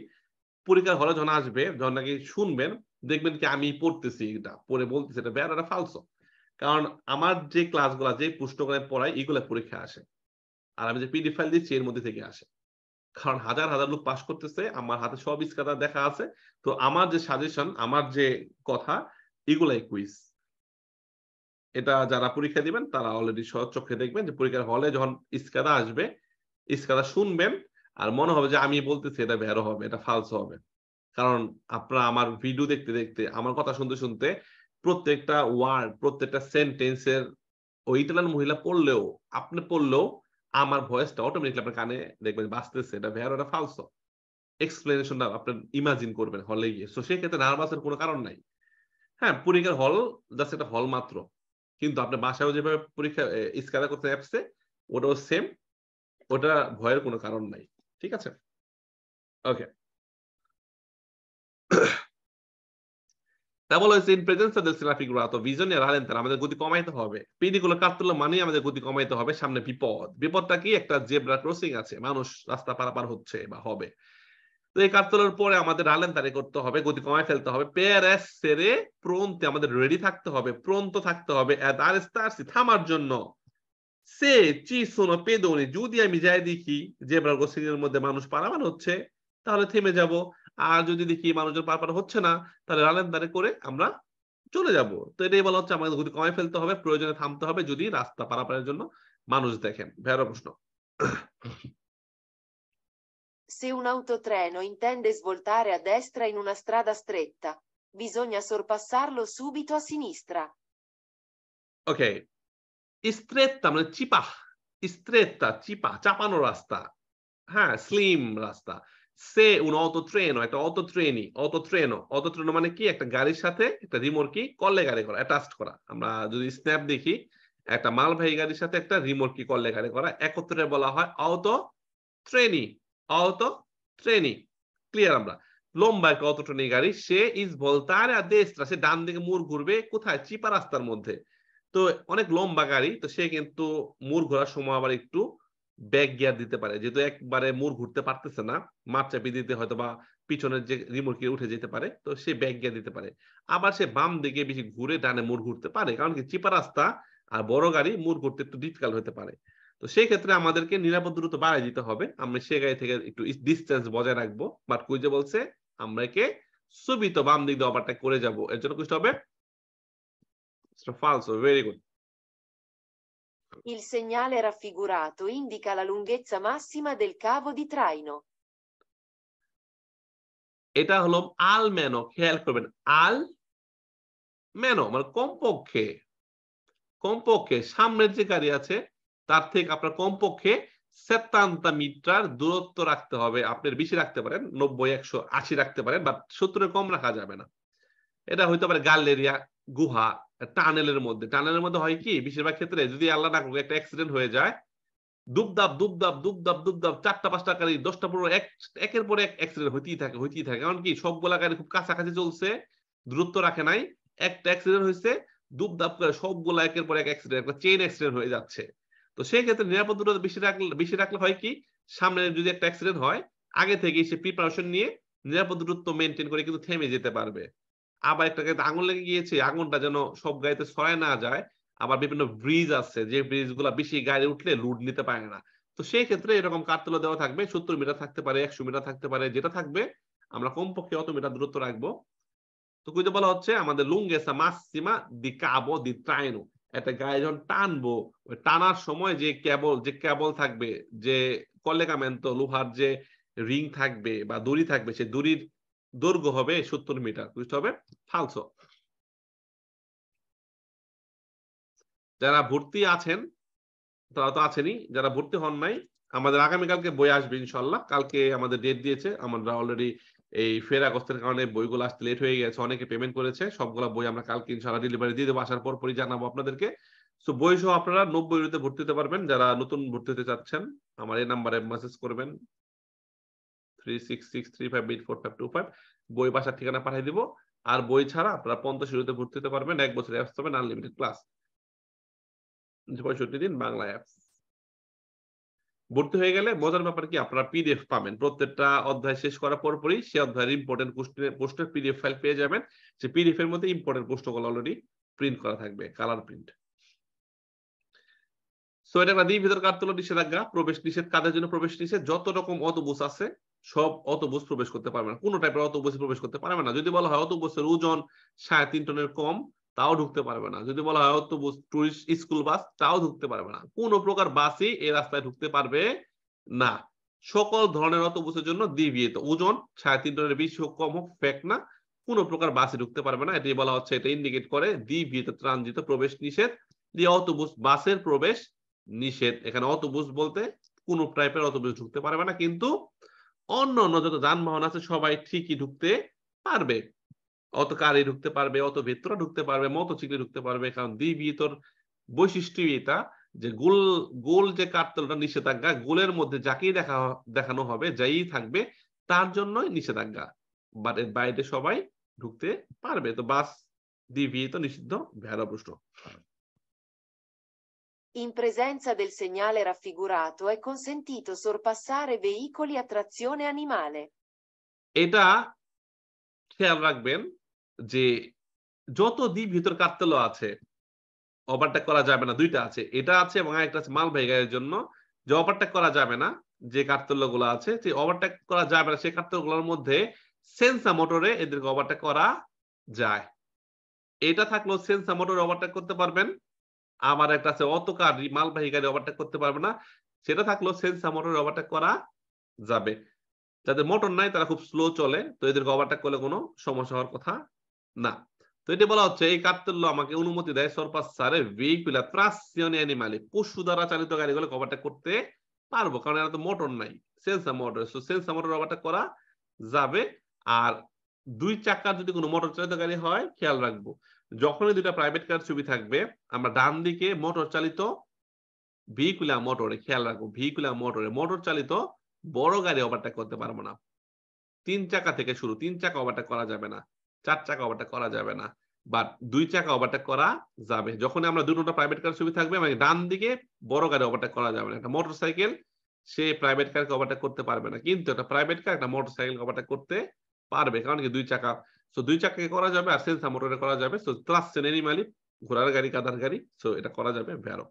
পরীক্ষার হলে যখন আসবে যখন নাকি শুনবেন দেখবেন কি আমি পড়তেছি এটা পড়ে বলতেছি এটা ব্যাড এটা ফালসো কারণ আমার যে ক্লাসগুলো যে পুস্তকগুলো পড়াই এগুলো পরীক্ষা আসে আর আমি যে পিডিএফ ফাইল দিচ্ছি এর মধ্যে থেকে আসে কারণ হাজার হাজার লোক পাস করতেছে আমার হাতে সব ইস্কাতা দেখা আছে তো আমার যে সাজেশন আমার যে কথা এগুলাই কুইজ এটা যারা পরীক্ষা দিবেন তারা অলরেডি সহজ চোখে দেখবেন যে পরীক্ষার হলে যখন ইস্কাদা আসবে ইস্কাদা শুনবেন আর মনে হবে যে আমি বলতেছি এটা ব্যারো হবে এটা ফালস হবে কারণ আপনারা আমার ভিডিও দেখতে দেখতে আমার কথা শুনতে শুনতে প্রত্যেকটা ওয়ার্ড প্রত্যেকটা সেন্টেন্সের ওই ইটালিয়ান মহিলা পড়লেও আপনি পড়লেও আমার ভয়েসটা অটোমেটিকলি আপনার কানে দেখবেন বাঁচতেছে এটা ভেয়ার ওটা ফালসো এক্সপ্লেনেশনটা আপনার ইমাজিন করবেন হলে গিয়ে সো সেক্ষেত্রে নার্ভাসের কোনো কারণ নাই হ্যাঁ পরীক্ষার হল জাস্ট একটা হল মাত্র কিন্তু আপনার বাসায় যেভাবে পরীক্ষা স্কালা করতে অ্যাপসে ওটাও সেম ওটা ভয়ের কোনো কারণ নাই ঠিক আছে ওকে তা বলা হয়েছে ইন প্রেজেন্স অফ দ্য সিনাফিক রাত ভিজন এর আলেন আমাদের গতি কমাইতে হবে পিডিগুলো আমাদের গতি কমাইতে হবে সামনে বিপদ বিপদটা কি একটা জেব্রা ক্রসিং আছে মানুষ রাস্তা পারাপার হচ্ছে বা হবে তো এই পরে আমাদের আলেন তারে করতে হবে গতি কমায় ফেলতে হবে সেরে প্রন্তে আমাদের রেডি থাকতে হবে প্রন্ত থাকতে হবে আর স্টারসি থামার জন্য সে চি শোনো পেদৌনি যদি আমি যাই দেখি জেব্রা ক্রসিং এর মধ্যে মানুষ পারাপার হচ্ছে তাহলে থেমে যাব আর যদি দেখি মানুষজন পারপার হচ্ছে না তাহলে রানের দারে করে আমরা চলে যাব তো এটাই বলা হচ্ছে আমাদের গতি কমায় ফেলতে হবে প্রয়োজনে থামতে হবে যদি রাস্তা পারাপারের জন্য মানুষ দেখেন ভেরো প্রশ্ন Se un autotreno intende svoltare a destra in una strada stretta, bisogna sorpassarlo subito a sinistra. Ok. Stretta ma cipa. stretta cipa, চাপানো rasta. Ha, slim rasta. সে উন অটো ট্রেন একটা অটো ট্রেনই অটো ট্রেন অটো ট্রেন মানে কি একটা গাড়ির সাথে একটা রিমোট কি কললে গাড়ি করা অ্যাটাচড করা আমরা যদি স্ন্যাপ দেখি একটা মালবাহী গাড়ির সাথে একটা রিমোর কি কললে গাড়ি করা একত্রে বলা হয় অটো ট্রেনই অটো ট্রেনই ক্লিয়ার আমরা লম্বা একটা অটো ট্রেনি গাড়ি সে ইজ ভলতার আর দেশরা সে ডান দিকে মোড় ঘুরবে কোথায় চিপা রাস্তার মধ্যে তো অনেক লম্বা গাড়ি তো সে কিন্তু মোড় ঘোরার সময় আবার একটু ব্যাক গিয়ার দিতে পারে যেহেতু একবারে মোড় ঘুরতে পারতেছে না মাপ চাপি দিতে হয়তো বা পিছনের যে রিমোট কি উঠে যেতে পারে তো সে ব্যাক গিয়ার দিতে পারে আবার সে বাম দিকে বেশি ঘুরে ডানে মোড় ঘুরতে পারে কারণ কি চিপা রাস্তা আর বড় গাড়ি মোড় ঘুরতে একটু ডিফিকাল্ট হতে পারে তো সেই ক্ষেত্রে আমাদেরকে নিরাপদ দূরত্ব বাড়াই দিতে হবে আমরা সে গাড়ি থেকে একটু ডিস্টেন্স বজায় রাখবো বাট কুইজে বলছে আমরা একে সুবিত বাম দিক দিয়ে অপারটা করে যাব এর জন্য কুইজটা হবে false very good Il segnale raffigurato indica la lunghezza massima del cavo di traino. এটা হলো আল মেনো খেয়াল করবেন আল মেনো মানে কমপক্ষে কমপক্ষে সামনের যে গাড়ি আছে তার থেকে আপনার কমপক্ষে সেতান্তা মিটার দূরত্ব রাখতে হবে আপনার বেশি রাখতে পারেন নব্বই একশো আশি রাখতে পারেন বা সত্তরের কম রাখা যাবে না এটা হইতে পারে গালেরিয়া গুহা টানেলের মধ্যে টানেলের মধ্যে হয় কি বেশিরভাগ ক্ষেত্রে যদি আল্লাহ না করুক একটা অ্যাক্সিডেন্ট হয়ে যায় দুবদাব দুবদাব দুবদাব দুবদাব চারটা পাঁচটা গাড়ি দশটা পনেরো এক একের পর এক অ্যাক্সিডেন্ট হইতেই থাকে হইতেই থাকে কারণ কি সবগুলা গাড়ি খুব কাছাকাছি চলছে দূরত্ব রাখে নাই একটা অ্যাক্সিডেন্ট হয়েছে দুবদাব করে সবগুলা একের পর এক অ্যাক্সিডেন্ট একটা চেইন অ্যাক্সিডেন্ট হয়ে যাচ্ছে তো সেই ক্ষেত্রে নিরাপদ দূরত্ব বেশি রাখলে বেশি রাখলে হয় কি সামনে যদি একটা অ্যাক্সিডেন্ট হয় আগে থেকেই সে প্রিপারেশন নিয়ে নিরাপদ দূরত্ব মেনটেন করে কিন্তু থেমে যেতে পারবে আবার একটা গাড়িতে আঙুল লেগে গিয়েছে আঙুলটা যেন সব গায়েতে ছড়ায় না যায় আবার বিভিন্ন ব্রিজ আছে যে ব্রিজ গুলা বেশি গাড়ি উঠলে লুট নিতে পারে না তো সেই ক্ষেত্রে এরকম কারতলা দেওয়া থাকবে সত্তর মিটার থাকতে পারে একশো মিটার থাকতে পারে যেটা থাকবে আমরা কমপক্ষে অত মিটার দূরত্ব রাখবো তো কুইতে বলা হচ্ছে আমাদের লুঙ্গেসা মাসিমা দি কাবো দি ট্রাইনো একটা গায়ে যখন টানবো টানার সময় যে কেবল যে কেবল থাকবে যে কলেকামেন্ত লোহার যে রিং থাকবে বা দড়ি থাকবে সে দড়ির দৈর্ঘ্য হবে সত্তর মিটার বুঝতে হবে ফালসো যারা ভর্তি আছেন তারা তো আছেনই যারা ভর্তি হন নাই আমাদের আগামীকালকে বই আসবে ইনশাল্লাহ কালকে আমাদের ডেট দিয়েছে আমরা অলরেডি এই ফের আগস্টের কারণে বইগুলো আসতে লেট হয়ে গেছে অনেকে পেমেন্ট করেছে সবগুলো বই আমরা কালকে ইনশাল্লাহ ডেলিভারি দিয়ে দেবো আসার পর পরই জানাবো আপনাদেরকে তো বই সহ আপনারা নব্বই ভর্তি হতে পারবেন যারা নতুন ভর্তি হতে চাচ্ছেন আমার এই নাম্বারে মেসেজ করবেন বই বাসার ঠিকানা পাঠিয়ে দিব আর বই ছাড়া আপনারা ভর্তি হতে পারবেন এক বছর অ্যাপস আনলিমিটেড ক্লাস পঁয়ষট্টি দিন বাংলা অ্যাপস ভর্তি হয়ে গেলে মজার ব্যাপার কি আপনারা পিডিএফ পাবেন প্রত্যেকটা অধ্যায় শেষ করার পরপরই সে অধ্যায়ের ইম্পর্টেন্ট প্রশ্নের পিডিএফ ফাইল পেয়ে যাবেন সে পিডিএফ এর মধ্যে ইম্পর্টেন্ট প্রশ্নগুলো অলরেডি প্রিন্ট করা থাকবে কালার প্রিন্ট সো এটা একটা ভিতর কার্তুল নিষেধাজ্ঞা প্রবেশ নিষেধ কাদের জন্য প্রবেশ নিষেধ যত রকম অতবুস আছে সব অতবুজ প্রবেশ করতে পারবে না কোনো টাইপের অতবুজ প্রবেশ করতে পারবে না যদি বলা হয় অতবুজের ওজন সাড়ে তিন টনের কম তাও ঢুকতে পারবে না যদি বলা হয় অতবুজ টুরিস্ট স্কুল বাস তাও ঢুকতে পারবে না কোনো প্রকার বাসই এই রাস্তায় ঢুকতে পারবে না সকল ধরনের অতবুসের জন্য দিবিয়ে তো ওজন সাড়ে তিন টনের বেশি হোক কম হোক ফেক না কোনো প্রকার বাসে ঢুকতে পারবে না এটাই বলা হচ্ছে এটা ইন্ডিকেট করে দিবিয়েত ট্রানজিত প্রবেশ নিষেধ দি অতবুস বাসের প্রবেশ নিষেধ এখানে অতবুস বলতে কোনো টাইপের অতবুস ঢুকতে পারবে না কিন্তু অন্য অন্য যত যানবাহন আছে সবাই ঠিকই ঢুকতে পারবে অত কারে ঢুকতে পারবে অত ভেতরে ঢুকতে পারবে মতো চিকলে ঢুকতে পারবে কারণ দিবি তোর বৈশিষ্ট্য এটা যে গোল গোল যে কাটতলটা নিষেধাজ্ঞা গোলের মধ্যে যাকেই দেখা দেখানো হবে যাই থাকবে তার জন্যই নিষেধাজ্ঞা বাট এর বাইরে সবাই ঢুকতে পারবে তো বাস দিবি তো নিষিদ্ধ ভেড়া প্রশ্ন In presenza del segnale raffigurato è consentito sorpassare veicoli a trazione animale. এটা খেয়াল রাখবেন যে যত দ্বীপ ভিতর কাত্তল আছে ওভারটেক করা যাবে না দুইটা আছে এটা আছে এবং একটা আছে মালবাহী গাড়ির জন্য যে ওভারটেক করা যাবে না যে কার্তল্য গুলো আছে যে ওভারটেক করা যাবে না সেই কার্তল্য গুলোর মধ্যে সেন্সা মোটরে এদেরকে ওভারটেক করা যায় এটা থাকলেও সেন্সা মোটরে ওভারটেক করতে পারবেন আমার একটা আছে অত কার মালবাহী গাড়ি ওভারটেক করতে পারবে না সেটা থাকলেও সেন্সার মোটর ওভারটেক করা যাবে যাদের মোটর নাই তারা খুব স্লো চলে তো এদেরকে ওভারটেক করলে কোনো সমস্যা হওয়ার কথা না তো এটি বলা হচ্ছে এই কার্তুল্য আমাকে অনুমতি দেয় সরপাস সারে ভেহিকুলার ট্রাসিয়ন অ্যানিমালে পশু দ্বারা চালিত গাড়িগুলো ওভারটেক করতে পারবো কারণ এরা তো মোটর নাই সেন্সার মোটর সো সেন্সার মোটর ওভারটেক করা যাবে আর দুই চাকার যদি কোনো মোটর চালিত গাড়ি হয় খেয়াল রাখবো যখনই দুটা প্রাইভেট কার ছবি থাকবে আমরা ডান দিকে মোটর চালিত ভিকুলা মোটরে খেয়াল রাখবো ভিকুলা মোটরে মোটর চালিত বড় গাড়ি ওভারটেক করতে পারবো না তিন চাকা থেকে শুরু তিন চাকা ওভারটেক করা যাবে না চার চাকা ওভারটেক করা যাবে না বা দুই চাকা ওভারটেক করা যাবে যখন আমরা দুটোটা প্রাইভেট কার ছবি থাকবে মানে ডান দিকে বড় গাড়ি ওভারটেক করা যাবে না একটা মোটর সাইকেল সে প্রাইভেট কারকে ওভারটেক করতে পারবে না কিন্তু একটা প্রাইভেট কার একটা মোটর সাইকেল ওভারটেক করতে পারবে কারণ কি দুই চাকা সো দুই চাকরি করা যাবে আর সেলস মোটরে করা যাবে সো ক্লাস শ্রেণী মালিক ঘোড়ার গাড়ি কাদার গাড়ি সো এটা করা যাবে ভ্যারো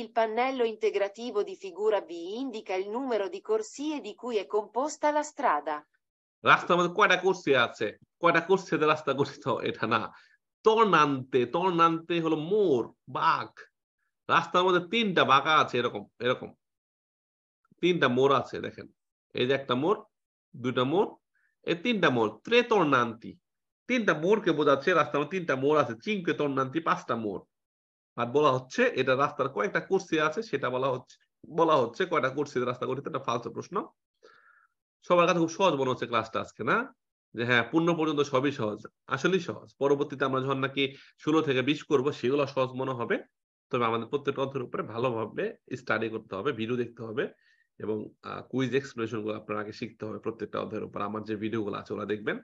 Il pannello integrativo di figura B indica il numero di corsie di cui è composta la strada. রাস্তার মধ্যে কয়টা কোর্সে আছে কয়টা কোর্সে রাস্তা গঠিত এটা না তর্নান্তে তর্নান্তে হলো মোর বাঘ রাস্তার মধ্যে তিনটা বাঁকা আছে এরকম এরকম তিনটা মোড় আছে দেখেন এই যে একটা মোড় দুইটা মোড় এই তিনটা মোড় ত্রেতর নান্তি তিনটা মোড়কে বোঝাচ্ছে রাস্তার তিনটা মোড় আছে চিংকে তোর নান্তি পাঁচটা মোড় আর বলা হচ্ছে এটা রাস্তার কয়েকটা কুর্সি আছে সেটা বলা হচ্ছে বলা হচ্ছে কয়টা কুর্সি রাস্তা করতে এটা ফালতু প্রশ্ন সবার কাছে খুব সহজ মনে হচ্ছে ক্লাসটা আজকে না যে হ্যাঁ পূর্ণ পর্যন্ত সবই সহজ আসলেই সহজ পরবর্তীতে আমরা যখন নাকি ষোলো থেকে বিশ করব সেগুলো সহজ মনে হবে তবে আমাদের প্রত্যেকটা অর্থের উপরে ভালোভাবে স্টাডি করতে হবে ভিডিও দেখতে হবে এবং কুইজ এক্সপ্লেনেশনগুলো আপনার আগে শিখতে হবে প্রত্যেকটা অধ্যায়ের উপর আমার যে ভিডিও গুলো আছে ওরা দেখবেন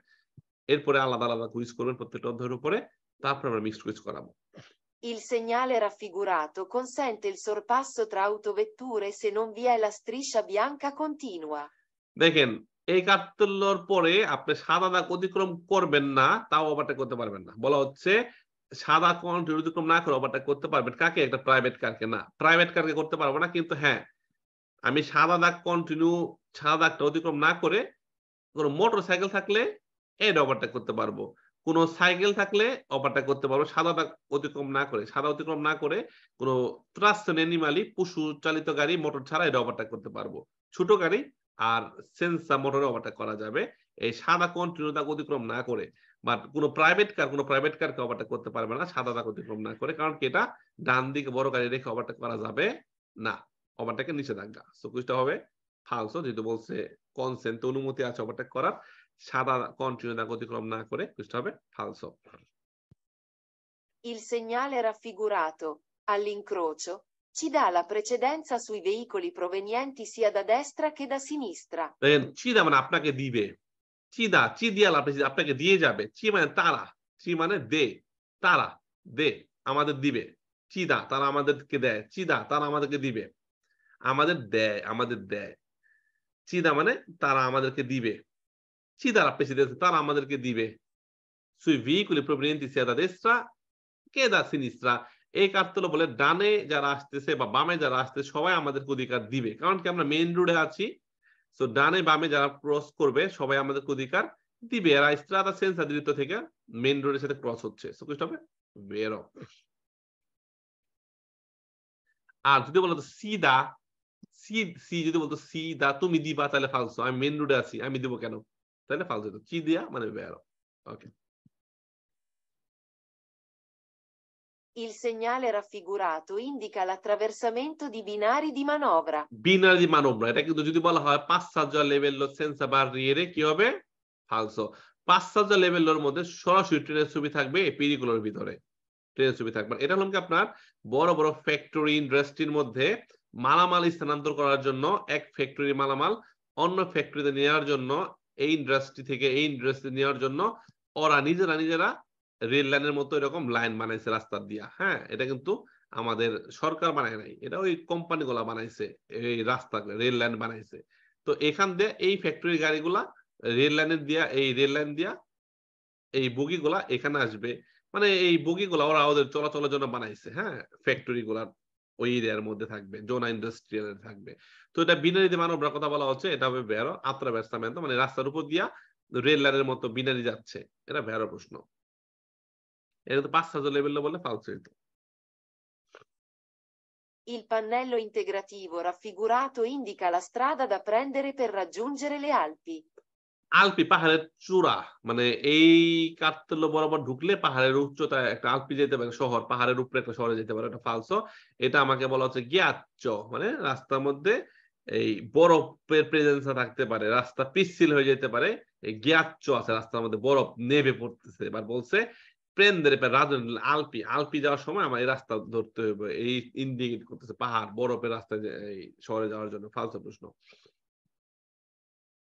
এরপরে আলাদা আলাদা কুইজ করবেন প্রত্যেকটা অধ্যায়ের উপরে তারপর আমরা মিক্সড কুইজ করাবো Il segnale raffigurato consente il sorpasso tra autovetture se non vi è la striscia bianca continua. দেখেন এই কার্তুল্যর পরে আপনি সাদা দাগ অতিক্রম করবেন না তাও ওভারটেক করতে পারবেন না বলা হচ্ছে সাদা কোন অতিক্রম না করে ওভারটেক করতে পারবেন কাকে একটা প্রাইভেট কারকে না প্রাইভেট কারকে করতে পারবো না কিন্তু হ্যাঁ আমি সাদা দাগ কন্টিনিউ সাদা দাগটা অতিক্রম না করে কোনো মোটর সাইকেল থাকলে এই ওভারটেক করতে পারবো কোনো সাইকেল থাকলে ওভারটেক করতে পারবো সাদা দাগ অতিক্রম না করে সাদা অতিক্রম না করে কোনো ট্রাস্টন এনিমালি পশু চালিত গাড়ি মোটর ছাড়া এটা ওভারটেক করতে পারবো ছোট গাড়ি আর সেন্সা মোটরে ওভারটেক করা যাবে এই সাদা কন্টিনিউ দাগ অতিক্রম না করে বা কোনো প্রাইভেট কার কোনো প্রাইভেট কারকে ওভারটেক করতে পারবে না সাদা দাগ অতিক্রম না করে কারণ কি এটা ডান দিকে বড় গাড়ি রেখে ওভারটেক করা যাবে না ওভারটাকে নিষেধাজ্ঞা সো কুইজটা হবে ফাংশন যেহেতু বলছে কনসেন্ট অনুমতি আছে ওভারটেক করার সাদা কন্টিনিউ দাগ অতিক্রম না করে কুইজটা হবে ফালসো Il segnale raffigurato all'incrocio ci dà la precedenza sui veicoli provenienti sia da destra che da sinistra. Ci dà una Ci dà, মানে আপনাকে দিবে চি দা চি দিয়া আপনাকে দিয়ে যাবে চি মানে তারা de, মানে দে তারা দে আমাদের দিবে চি দা তারা আমাদেরকে দেয় চি দা তারা আমাদেরকে দিবে আমাদের দেয় আমাদের দেয় চিদা মানে তারা আমাদেরকে দিবে ci darà presidenza sarà এই বলে ডানে যারা আসতেছে বা বামে যারা সবাই আমাদেরকে অধিকার দিবে কারণ কি আমরা মেইন রোডে আছি ডানে বামে যারা ক্রস করবে সবাই আমাদেরকে অধিকার দিবে এরা থেকে মেইন রোডের সাথে ক্রস হচ্ছে সো কিছু হবে আর যদি বলো সিদা সি সি যদি বলতো সি দা তুমি দিবা তাহলে ফালসো আমি মেন রোডে আছি আমি দিব কেন তাহলে ফালসো তো চি দিয়া মানে বেয়ারো ওকে Il segnale raffigurato indica l'attraversamento di binari di manovra. Binari di manovra. এটা কিন্তু যদি বলা হয় পাঁচ সাজা লেভেল লো সেন্সা বারিয়ারে কি হবে ফালসো পাঁচ সাজা লেভেল এর মধ্যে সরাসরি ট্রেনের ছবি থাকবে পেরিকুলার ভিতরে ট্রেনের ছবি থাকবে এটা হলো কি আপনার বড় বড় ফ্যাক্টরি ইন্ডাস্ট্রির মধ্যে মালামাল স্থানান্তর করার জন্য এক ফ্যাক্টরি মালামাল অন্য ফ্যাক্টরিতে নেওয়ার জন্য এই ইন্ডাস্ট্রি থেকে এই ইন্ডাস্ট্রি নেওয়ার জন্য ওরা নিজেরা নিজেরা রেল লাইনের মতো এরকম লাইন বানাইছে রাস্তা দিয়া হ্যাঁ এটা কিন্তু আমাদের সরকার বানায় নাই এটা ওই কোম্পানি গুলা বানাইছে এই রাস্তা রেল লাইন বানাইছে তো এখান দিয়ে এই ফ্যাক্টরির গাড়িগুলা রেল লাইনের দিয়া এই রেল লাইন দিয়া এই বগিগুলা এখানে আসবে মানে এই বগিগুলা ওরা ওদের চলাচলের জন্য বানাইছে হ্যাঁ ফ্যাক্টরি গুলার ওই এরিয়ার মধ্যে থাকবে জোনা ইন্ডাস্ট্রিয়াল থাকবে তো এটা বিনারি যে মানবরা কথা বলা হচ্ছে এটা হবে ভেরো আত্রা ব্যস্তামেন্ত মানে রাস্তার উপর দিয়া রেল লাইনের মতো বিনারি যাচ্ছে এটা ভেরো প্রশ্ন এটা তো পাঁচ হাজার লেভেল বলে ফালসো Il pannello integrativo raffigurato indica la strada da prendere per raggiungere le Alpi. আলপি পাহাড়ের চূড়া মানে এই কাঠতল বরাবর ঢুকলে পাহাড়ের উচ্চতা একটা আলপি যেতে পারে শহর পাহাড়ের উপরে একটা শহরে যেতে পারে একটা ফালস এটা আমাকে বলা হচ্ছে জ্ঞাচ্য মানে রাস্তার মধ্যে এই বরফের প্রেজেন্স থাকতে পারে রাস্তা পিসিল হয়ে যেতে পারে এই জ্ঞাচ্য আছে রাস্তার মধ্যে বরফ নেবে পড়তেছে এবার বলছে প্রেন্দ্রে রাজন আলপি আলপি যাওয়ার সময় আমার এই রাস্তা ধরতে হবে এই ইন্ডিকেট করতেছে পাহাড় বরফের রাস্তায় এই শহরে যাওয়ার জন্য ফালসা প্রশ্ন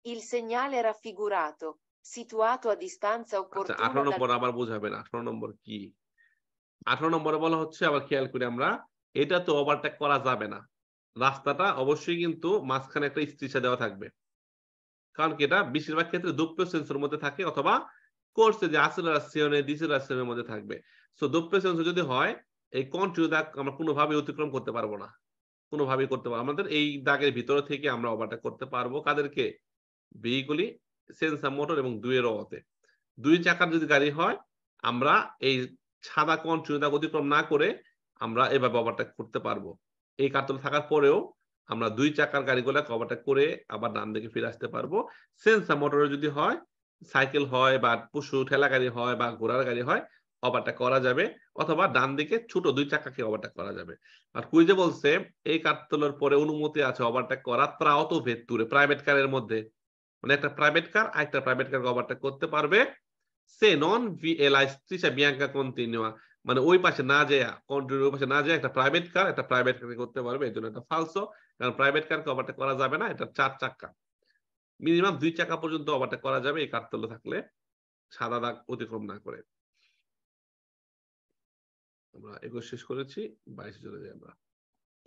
Il segnale raffigurato, situato a distanza আচ্ছা, opportuna... নম্বর আবার নম্বর কি নম্বরে বলা হচ্ছে আবার খেয়াল করি আমরা এটা তো ওভারটেক করা যাবে না রাস্তাটা অবশ্যই কিন্তু মাঝখানে একটা দেওয়া থাকবে কারণ কি এটা বেশিরভাগ ক্ষেত্রে সেন্সর মধ্যে থাকে অথবা করছে যে মধ্যে থাকবে সো সেন্সর যদি হয় এই কন্ট্রি দাগ আমরা কোনোভাবে অতিক্রম করতে পারবো না কোনোভাবেই করতে পারবো আমাদের এই দাগের ভিতরে থেকে আমরা ওভারটেক করতে পারবো কাদেরকে ভেহিকুলি সেন্সার মোটর এবং দুয়ের অতে দুই চাকার যদি গাড়ি হয় আমরা এই সাদা কোন চুনা অতিক্রম না করে আমরা এভাবে ওভারটেক করতে পারবো এই কার্তল থাকার পরেও আমরা দুই চাকার গাড়িগুলা ওভারটেক করে আবার ডান দিকে ফিরে আসতে পারবো সেন্সার মোটরে যদি হয় সাইকেল হয় বা পশু ঠেলা গাড়ি হয় বা ঘোড়ার গাড়ি হয় ওভারটেক করা যাবে অথবা ডান দিকে ছোট দুই চাকাকে ওভারটেক করা যাবে আর কুইজে বলছে এই কার্তলের পরে অনুমতি আছে ওভারটেক করা অত ভেতরে প্রাইভেট কারের মধ্যে মানে একটা প্রাইভেট কার আর একটা প্রাইভেট কার ওভারটেক করতে পারবে সে নন ভিএলআই স্ট্রিচা বিয়াঙ্কা কন্টিনিউয়া মানে ওই পাশে না যায় কন্টিনিউ ওই পাশে না যায় একটা প্রাইভেট কার একটা প্রাইভেট কার করতে পারবে এই জন্য এটা ফালসো কারণ প্রাইভেট কার ওভারটেক করা যাবে না এটা চার চাকা মিনিমাম দুই চাকা পর্যন্ত ওভারটেক করা যাবে এই কারতলে থাকলে সাদা দাগ অতিক্রম না করে আমরা এগুলো শেষ করেছি বাইশে চলে যাই আমরা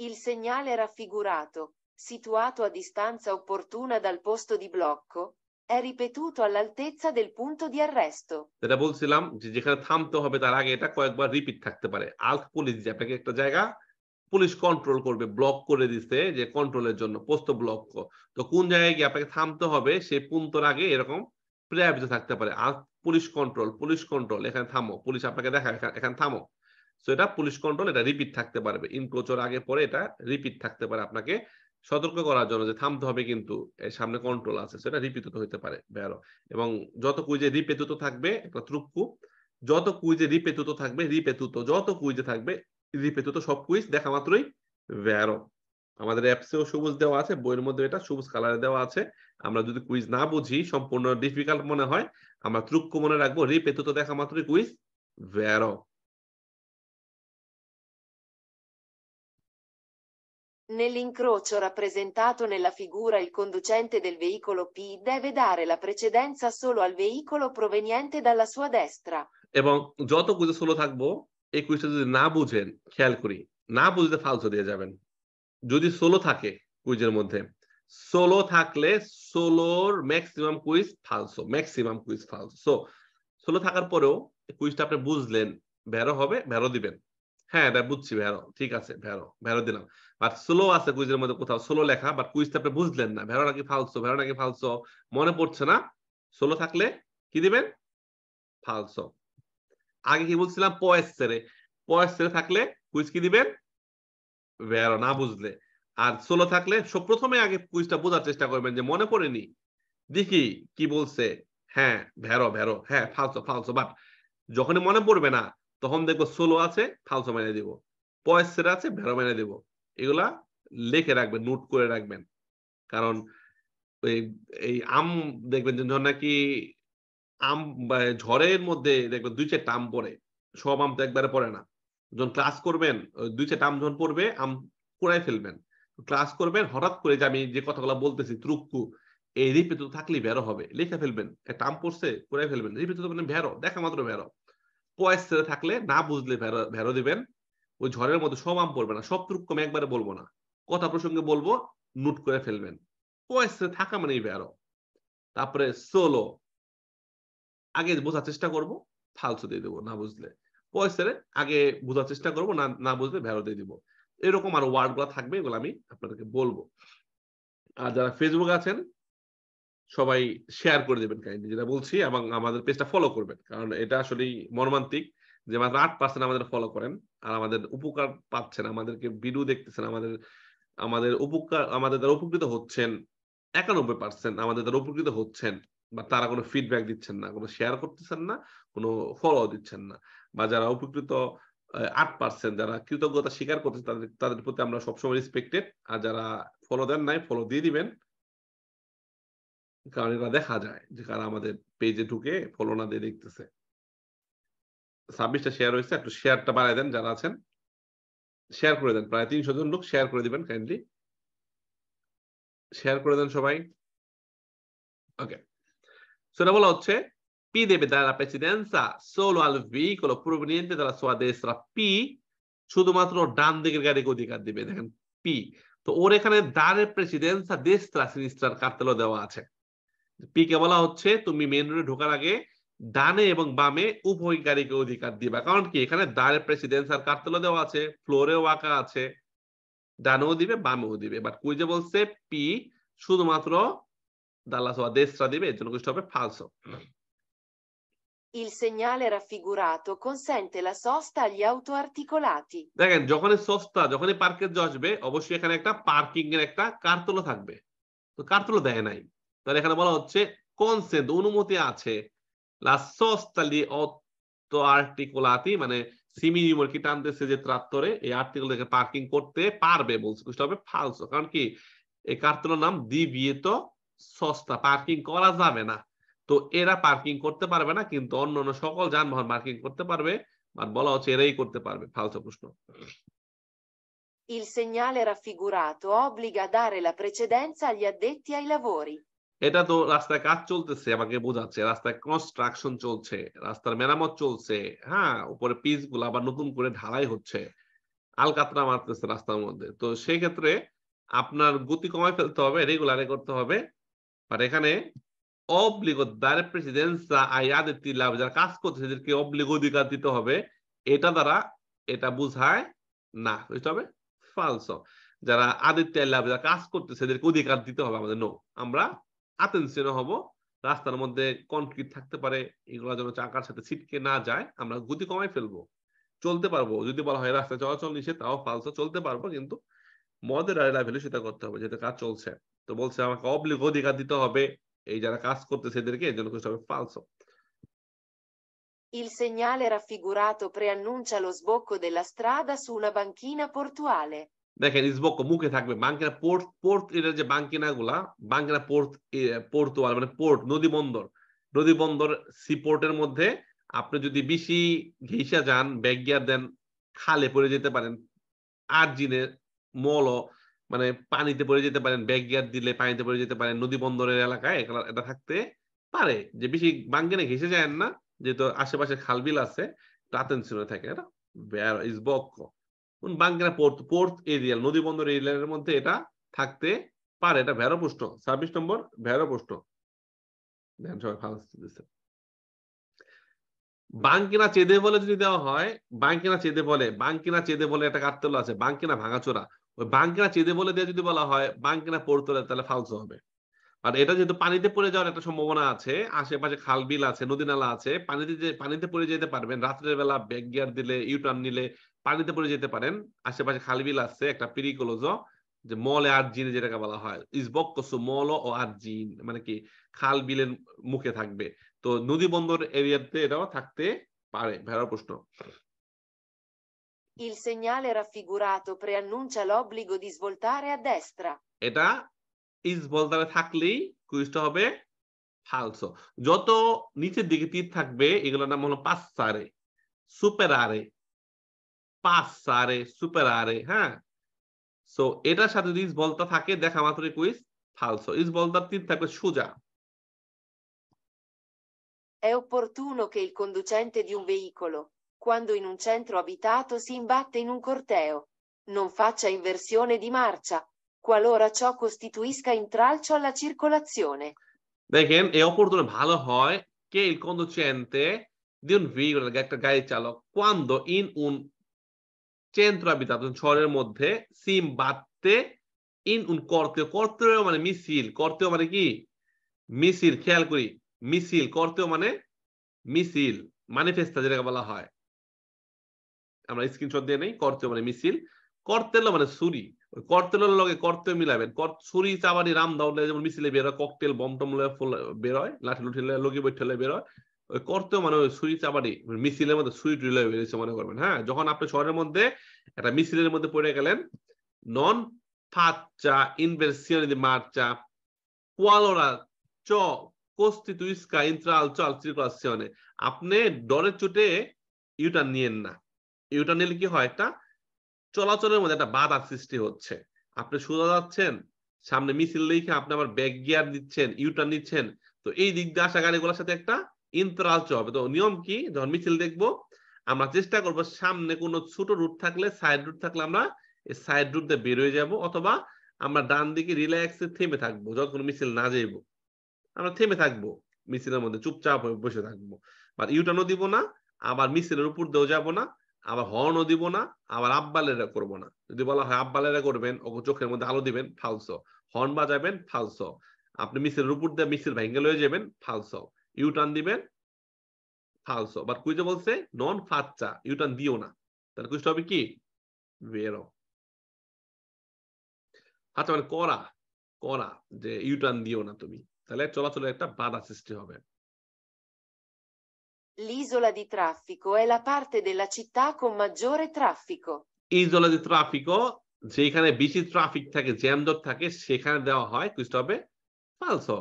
Il segnale raffigurato situato a distanza opportuna dal posto di blocco, è ripetuto all'altezza del punto di arresto. যেটা বলছিলাম যে যেখানে থামতে হবে তার আগে এটা কয়েকবার রিপিট থাকতে পারে আল্ট পুলিশ যে আপনাকে একটা জায়গা পুলিশ কন্ট্রোল করবে ব্লক করে দিতে যে কন্ট্রোলের জন্য পোস্ত ব্লক তো কোন জায়গায় গিয়ে আপনাকে থামতে হবে সেই পুন্তর আগে এরকম প্রেয়াবিত থাকতে পারে আর পুলিশ কন্ট্রোল পুলিশ কন্ট্রোল এখানে থামো পুলিশ আপনাকে দেখা এখানে থামো তো এটা পুলিশ কন্ট্রোল এটা রিপিট থাকতে পারবে ইনক্লোচর আগে পরে এটা রিপিট থাকতে পারে আপনাকে সতর্ক করার জন্য যে থামতে হবে কিন্তু সামনে কন্ট্রোল আছে সেটা রিপিত হইতে পারে বেরো এবং যত কুইজে রিপেতুত থাকবে একটা ত্রুক্কু যত কুইজে রিপেতুত থাকবে রিপেতুত যত কুইজে থাকবে রিপেতুত সব কুইজ দেখা মাত্রই বেরো আমাদের অ্যাপসেও সবুজ দেওয়া আছে বইয়ের মধ্যে এটা সবুজ কালারে দেওয়া আছে আমরা যদি কুইজ না বুঝি সম্পূর্ণ ডিফিকাল্ট মনে হয় আমরা ত্রুক্কু মনে রাখবো রিপেতুত দেখা মাত্রই কুইজ ব্যারো Nell'incrocio rappresentato nella figura il conducente del veicolo P deve dare la precedenza solo al veicolo proveniente dalla sua destra. এবং যতগুলো সোলো থাকবো এই কুইজটা যদি না বুঝেন খেয়াল করি না বুঝতে ফালতু দিয়ে যাবেন যদি সোলো থাকে কুইজের মধ্যে solo থাকলে সোলোর ম্যাক্সিমাম কুইজ ফালসো ম্যাক্সিমাম কুইজ ফালসো সো সোলো থাকার পরেও কুইজটা আপনি বুঝলেন ভেরো হবে ভেরো দিবেন হ্যাঁ এটা বুঝছি ভ্যারো ঠিক আছে ভ্যারো ভ্যারো দিলাম বাট স্লো আছে কুইজের মধ্যে কোথাও স্লো লেখা বাট কুইজটা আপনি বুঝলেন না ভ্যারো নাকি ফালসো ভ্যারো নাকি ফালসো মনে পড়ছে না স্লো থাকলে কি দিবেন ফালসো আগে কি বলছিলাম পয়েস পয়েস সেরে থাকলে কুইজ কি দিবেন ভ্যারো না বুঝলে আর সোলো থাকলে প্রথমে আগে কুইজটা বোঝার চেষ্টা করবেন যে মনে পড়েনি দেখি কি বলছে হ্যাঁ ভ্যারো ভ্যারো হ্যাঁ ফালসো ফালসো বাট যখনই মনে পড়বে না তখন দেখবো সোলো আছে থালসা মাইনে দিব পয়েসের আছে ভেরো মাইনে দিব এগুলা লিখে রাখবেন নোট করে রাখবেন কারণ ওই এই আম দেখবেন যে ধর নাকি আম ঝড়ের মধ্যে দেখবেন দুই চারটা আম পড়ে সব আম তো একবারে পড়ে না যখন ক্লাস করবেন দুই চারটা আম যখন পড়বে আম কুড়ায় ফেলবেন ক্লাস করবেন হঠাৎ করে যে আমি যে কথাগুলো বলতেছি ত্রুক্কু এই তো থাকলে ভেরো হবে লিখে ফেলবেন একটা আম পড়ছে কুড়ায় ফেলবেন তো মানে ভেরো দেখা মাত্র ভেরো কয়েস ছেড়ে থাকলে না বুঝলে ভেরো দিবেন ওই ঝড়ের মতো সব পড়বে না সব টুক একবারে বলবো না কথা প্রসঙ্গে বলবো নোট করে ফেলবেন কয়েস ছেড়ে থাকা মানেই ভেরো তারপরে সোলো আগে বোঝার চেষ্টা করবো ফালতু দিয়ে দেবো না বুঝলে পয়সারে আগে বোঝার চেষ্টা করবো না না বুঝলে ভেরো দিয়ে দিবো এরকম আরো ওয়ার্ড গুলা থাকবে এগুলো আমি আপনাদেরকে বলবো আর যারা ফেসবুক আছেন সবাই শেয়ার করে দেবেন কাইন্ডলি যেটা বলছি এবং আমাদের পেজটা ফলো করবেন কারণ এটা আসলেই মর্মান্তিক যে মাত্র আট পার্সেন্ট আমাদের ফলো করেন আর আমাদের উপকার পাচ্ছেন আমাদেরকে ভিডিও দেখতেছেন আমাদের আমাদের উপকার আমাদের দ্বারা উপকৃত হচ্ছেন একানব্বই পার্সেন্ট আমাদের দ্বারা উপকৃত হচ্ছেন বা তারা কোনো ফিডব্যাক দিচ্ছেন না কোনো শেয়ার করতেছেন না কোনো ফলো দিচ্ছেন না বা যারা উপকৃত আট পার্সেন্ট যারা কৃতজ্ঞতা স্বীকার করতেছে তাদের তাদের প্রতি আমরা সবসময় রেসপেক্টেড আর যারা ফলো দেন নাই ফলো দিয়ে দিবেন কারণ এটা দেখা যায় যে কারা আমাদের পেজে ঢুকে ফলো না দিয়ে দেখতেছে ছাব্বিশটা শেয়ার হয়েছে একটু শেয়ারটা বাড়াই দেন যারা আছেন শেয়ার করে দেন প্রায় তিনশো জন লোক শেয়ার করে দিবেন কাইন্ডলি শেয়ার করে দেন সবাই ওকে সেটা বলা হচ্ছে P deve dare la precedenza solo al veicolo proveniente dalla sua destra. P শুধুমাত্র ডান দিকের গাড়ি অধিকার দিবে দেখেন পি তো ওর এখানে দ্বারের প্রেসিডেন্সা দেশ ত্রাসিনিস্টার কার্তেলও দেওয়া আছে পিকে বলা হচ্ছে তুমি মেন রোডে ঢোকার আগে ডানে এবং বামে উভয় গাড়িকে অধিকার দিবা কারণ কি এখানে দাঁড়ে প্রেসিডেন্স আর কার্তেলও দেওয়া আছে ফ্লোরে ওয়াকা আছে ডানেও দিবে বামেও দিবে বাট কুইজে বলছে পি শুধুমাত্র dalla sua destra di mezzo, Il segnale raffigurato consente la sosta agli দেখেন যখন সস্তা যখন পার্কের আসবে অবশ্যই এখানে একটা পার্কিং এর একটা কার্তুলো থাকবে তো কার্তলো দেয় নাই তাহলে এখানে বলা হচ্ছে কনসেন্ট অনুমতি আছে মানে কি টানতেছে যে ত্রাত্তরে এই পার্কিং করতে পারবে বলছে হবে ফালসো কারণ কি এই কার্তনের নাম সস্তা পার্কিং করা যাবে না তো এরা পার্কিং করতে পারবে না কিন্তু অন্য অন্য সকল যানবাহন পার্কিং করতে পারবে আর বলা হচ্ছে এরাই করতে পারবে ফালসো প্রশ্ন Il segnale raffigurato obbliga a dare la precedenza agli addetti ai lavori. এটা তো রাস্তায় কাজ চলতেছে আমাকে বোঝাচ্ছে রাস্তায় কনস্ট্রাকশন চলছে রাস্তার মেরামত চলছে হ্যাঁ উপরে পিস গুলো আবার নতুন করে ঢালাই হচ্ছে আলকাতরা মারতেছে রাস্তার মধ্যে তো সেই ক্ষেত্রে আপনার গতি কমায় ফেলতে হবে রেগুলারে করতে হবে আর এখানে অব্লিগো দ্বারা প্রেসিডেন্সা আয়াদের তিলাভ যারা কাজ করছে তাদেরকে অবলিগ অধিকার দিতে হবে এটা দ্বারা এটা বুঝায় না বুঝতে হবে ফালস যারা আদিত্য লাভ যারা কাজ করতেছে তাদেরকে অধিকার দিতে হবে আমাদের নো আমরা আতেনসেন হব রাস্তার মধ্যে কনক্রিট থাকতে পারে এগুলো যেন চাকার সাথে ছিটকে না যায় আমরা গতি কমাই ফেলবো চলতে পারবো যদি বলা হয় রাস্তা চলাচল নিষেধ তাও ফালসো চলতে পারবো কিন্তু মদের আর ভ্যালু সেটা করতে হবে যেটা কাজ চলছে তো বলছে আমাকে অবলিক অধিকার দিতে হবে এই যারা কাজ করতেছে এদেরকে এর জন্য কিছু হবে ফালসো Il segnale raffigurato preannuncia lo sbocco della strada su una banchina portuale. দেখেন ইসবক মুখে থাকবে বাঙ্কিনা পোর্ট পোর্ট এটা যে বাঙ্কিনা গুলা বাঙ্কিনা পোর্ট পোর্তুয়াল মানে পোর্ট নদী বন্দর নদী বন্দর সি পোর্টের মধ্যে আপনি যদি বেশি ঘেসা যান ব্যাগিয়ার দেন খালে পড়ে যেতে পারেন আর জিনে মল মানে পানিতে পড়ে যেতে পারেন ব্যাগিয়ার দিলে পানিতে পড়ে যেতে পারেন নদী বন্দরের এলাকায় এটা থাকতে পারে যে বেশি বাঙ্গিনে ঘেসে যায় না যেহেতু আশেপাশে খালবিল আছে রাতেন থাকে এটা বাঙ্গিরা পোর্ট পোর্ট এরিয়াল নদী বন্দর এরিয়ালের মধ্যে এটা থাকতে পারে এটা ভেরোপুষ্ট ছাব্বিশ নম্বর ভেরোপুষ্ট বাংকিনা চেদে বলে যদি দেওয়া হয় বাংকিনা চেদে বলে বাংকিনা চেদে বলে একটা কাটতেল আছে বাংকিনা ভাঙাচোরা ওই বাংকিনা চেদে বলে দেওয়া যদি বলা হয় বাংকিনা পড়তলে তাহলে ফালস হবে আর এটা যেহেতু পানিতে পড়ে যাওয়ার একটা সম্ভাবনা আছে আশেপাশে খাল বিল আছে নদী নালা আছে পানিতে পানিতে পড়ে যেতে পারবেন রাত্রের বেলা ব্যাগ গিয়ার দিলে ইউটার্ন নিলে পাগড়িতে পড়ে যেতে পারেন আশেপাশে খালবিল আছে একটা পিরিকোলোজো যে মল আর জিনে যেটাকে বলা হয় ইসবক কসু মল ও আর জিন মানে কি খাল বিলের মুখে থাকবে তো নদী বন্দর এরিয়াতে এটাও থাকতে পারে ভেড়ার প্রশ্ন Il segnale raffigurato preannuncia l'obbligo di svoltare a destra. Eta is voltare থাকলেই কুইজটা হবে falso. যত নিচের দিকে তীর থাকবে এগুলোর নাম হলো পাসারে সুপেরারে passare, superare, হ্যাঁ সো এটার সাথে যদি ইস বলতা থাকে দেখা মাত্র কুইজ falso ইস বলতার তিন থাকবে সোজা È opportuno che il conducente di un veicolo, quando in un centro abitato si imbatte in un corteo, non faccia inversione di marcia, qualora ciò costituisca intralcio alla circolazione. দেখেন è opportuno ভালো হয় che il conducente di un veicolo, quando in un centro শহরের মধ্যে সিম বাদতে in উন করতে করতে মানে মিছিল করতেও মানে কি মিছিল খেয়াল করি মিছিল করতেও মানে মিছিল ম্যানিফেস্টা যেটাকে বলা হয় আমরা স্ক্রিনশট দিয়ে নেই করতেও মানে মিছিল করতেলো মানে ছুরি করতেলের লগে করতে মিলাবেন ছুরি চাবানি রাম দাউলে যেমন মিছিলে বেরোয় ককটেল বম টম বেরোয় লাঠি লুঠি লগে বৈঠলে বেরোয় করতেও মানে সুইচ আবার মানে মিছিলের মধ্যে সুইচ রিলে বেরিয়েছে মনে করবেন হ্যাঁ যখন আপনি শহরের মধ্যে একটা মিছিলের মধ্যে পড়ে গেলেন নন ফাচ্চা ইনভেসিয়ন মার্চা কোয়ালোরা চ কস্তি কস্তিতুইস্কা ইন্ট্রাল চল ত্রিকলাসিয়নে আপনি ডরের চুটে ইউটার্ন নিয়েন না ইউটার্ন নিলে কি হয় একটা চলাচলের মধ্যে একটা বাধা সৃষ্টি হচ্ছে আপনি সোজা যাচ্ছেন সামনে মিছিল লিখে আপনি আবার ব্যাক গিয়ার দিচ্ছেন ইউটার্ন নিচ্ছেন তো এই দিক দিয়ে আসা গাড়িগুলোর সাথে একটা ইন্তরাল চপ তো নিয়ম কি যখন মিছিল দেখবো আমরা চেষ্টা করব সামনে কোনো ছোট রুট থাকলে সাইড রুট থাকলে আমরা সাইড রুট দিয়ে বের হয়ে যাবো অথবা আমরা ডান দিকে রিল্যাক্সে থেমে থাকবো যখন মিছিল না যাইব আমরা থেমে থাকবো মিছিলের মধ্যে চুপচাপ হয়ে বসে থাকবো বা ইউটানও দিব না আবার মিছিলের উপর দিয়েও যাবো না আবার হর্নও দিব না আবার আব্বালেরা করবো না যদি বলা হয় আব্বালেরা করবেন ওকে চোখের মধ্যে আলো দিবেন ফালসো হর্ন বাজাবেন ফালসো আপনি মিছিলের উপর দিয়ে মিছিল ভেঙে লয়ে যাবেন ফালসো ইউ টার্ন দিবেন ফালসো বাট কুইজে বলছে নন ফাচ্চা ইউ টার্ন দিও না তাহলে কুইজটা হবে কি বেরো আচ্ছা মানে করা করা যে ইউ টার্ন দিও না তুমি তাহলে চলাচলের একটা বাধা সৃষ্টি হবে L'isola di traffico è la parte della città con maggiore traffico. Isola di traffico যেখানে বেশি ট্রাফিক থাকে জ্যামজট থাকে সেখানে দেওয়া হয় কুইজটা হবে ফালসো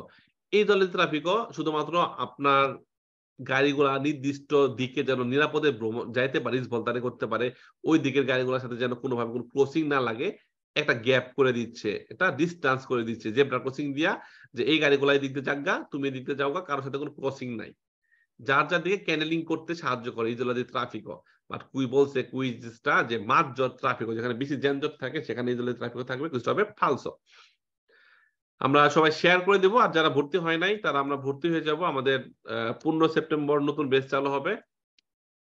এই দলের ট্রাফিকও শুধুমাত্র আপনার গাড়িগুলা নির্দিষ্ট দিকে যেন নিরাপদে ভ্রমণ যাইতে পারে ভলতারে করতে পারে ওই দিকের গাড়িগুলোর সাথে যেন কোনোভাবে কোনো ক্রসিং না লাগে একটা গ্যাপ করে দিচ্ছে এটা ডিস্টান্স করে দিচ্ছে জেব্রা ক্রসিং দিয়া যে এই গাড়িগুলাই দিকতে দিয়ে তুমি দিকতে দিয়ে যাওগা কারোর সাথে কোনো ক্রসিং নাই যার যার দিকে ক্যানেলিং করতে সাহায্য করে এই জলের ট্রাফিকও বাট কুই বলছে কুইজটা যে মাঝ জট ট্রাফিক যেখানে বেশি জ্যানজট থাকে সেখানে এই জলের ট্রাফিক থাকবে কুইজটা হবে ফালসো আমরা সবাই শেয়ার করে দেবো আর যারা ভর্তি হয় নাই তারা আমরা ভর্তি হয়ে যাব আমাদের পনেরো সেপ্টেম্বর নতুন বেস চালু হবে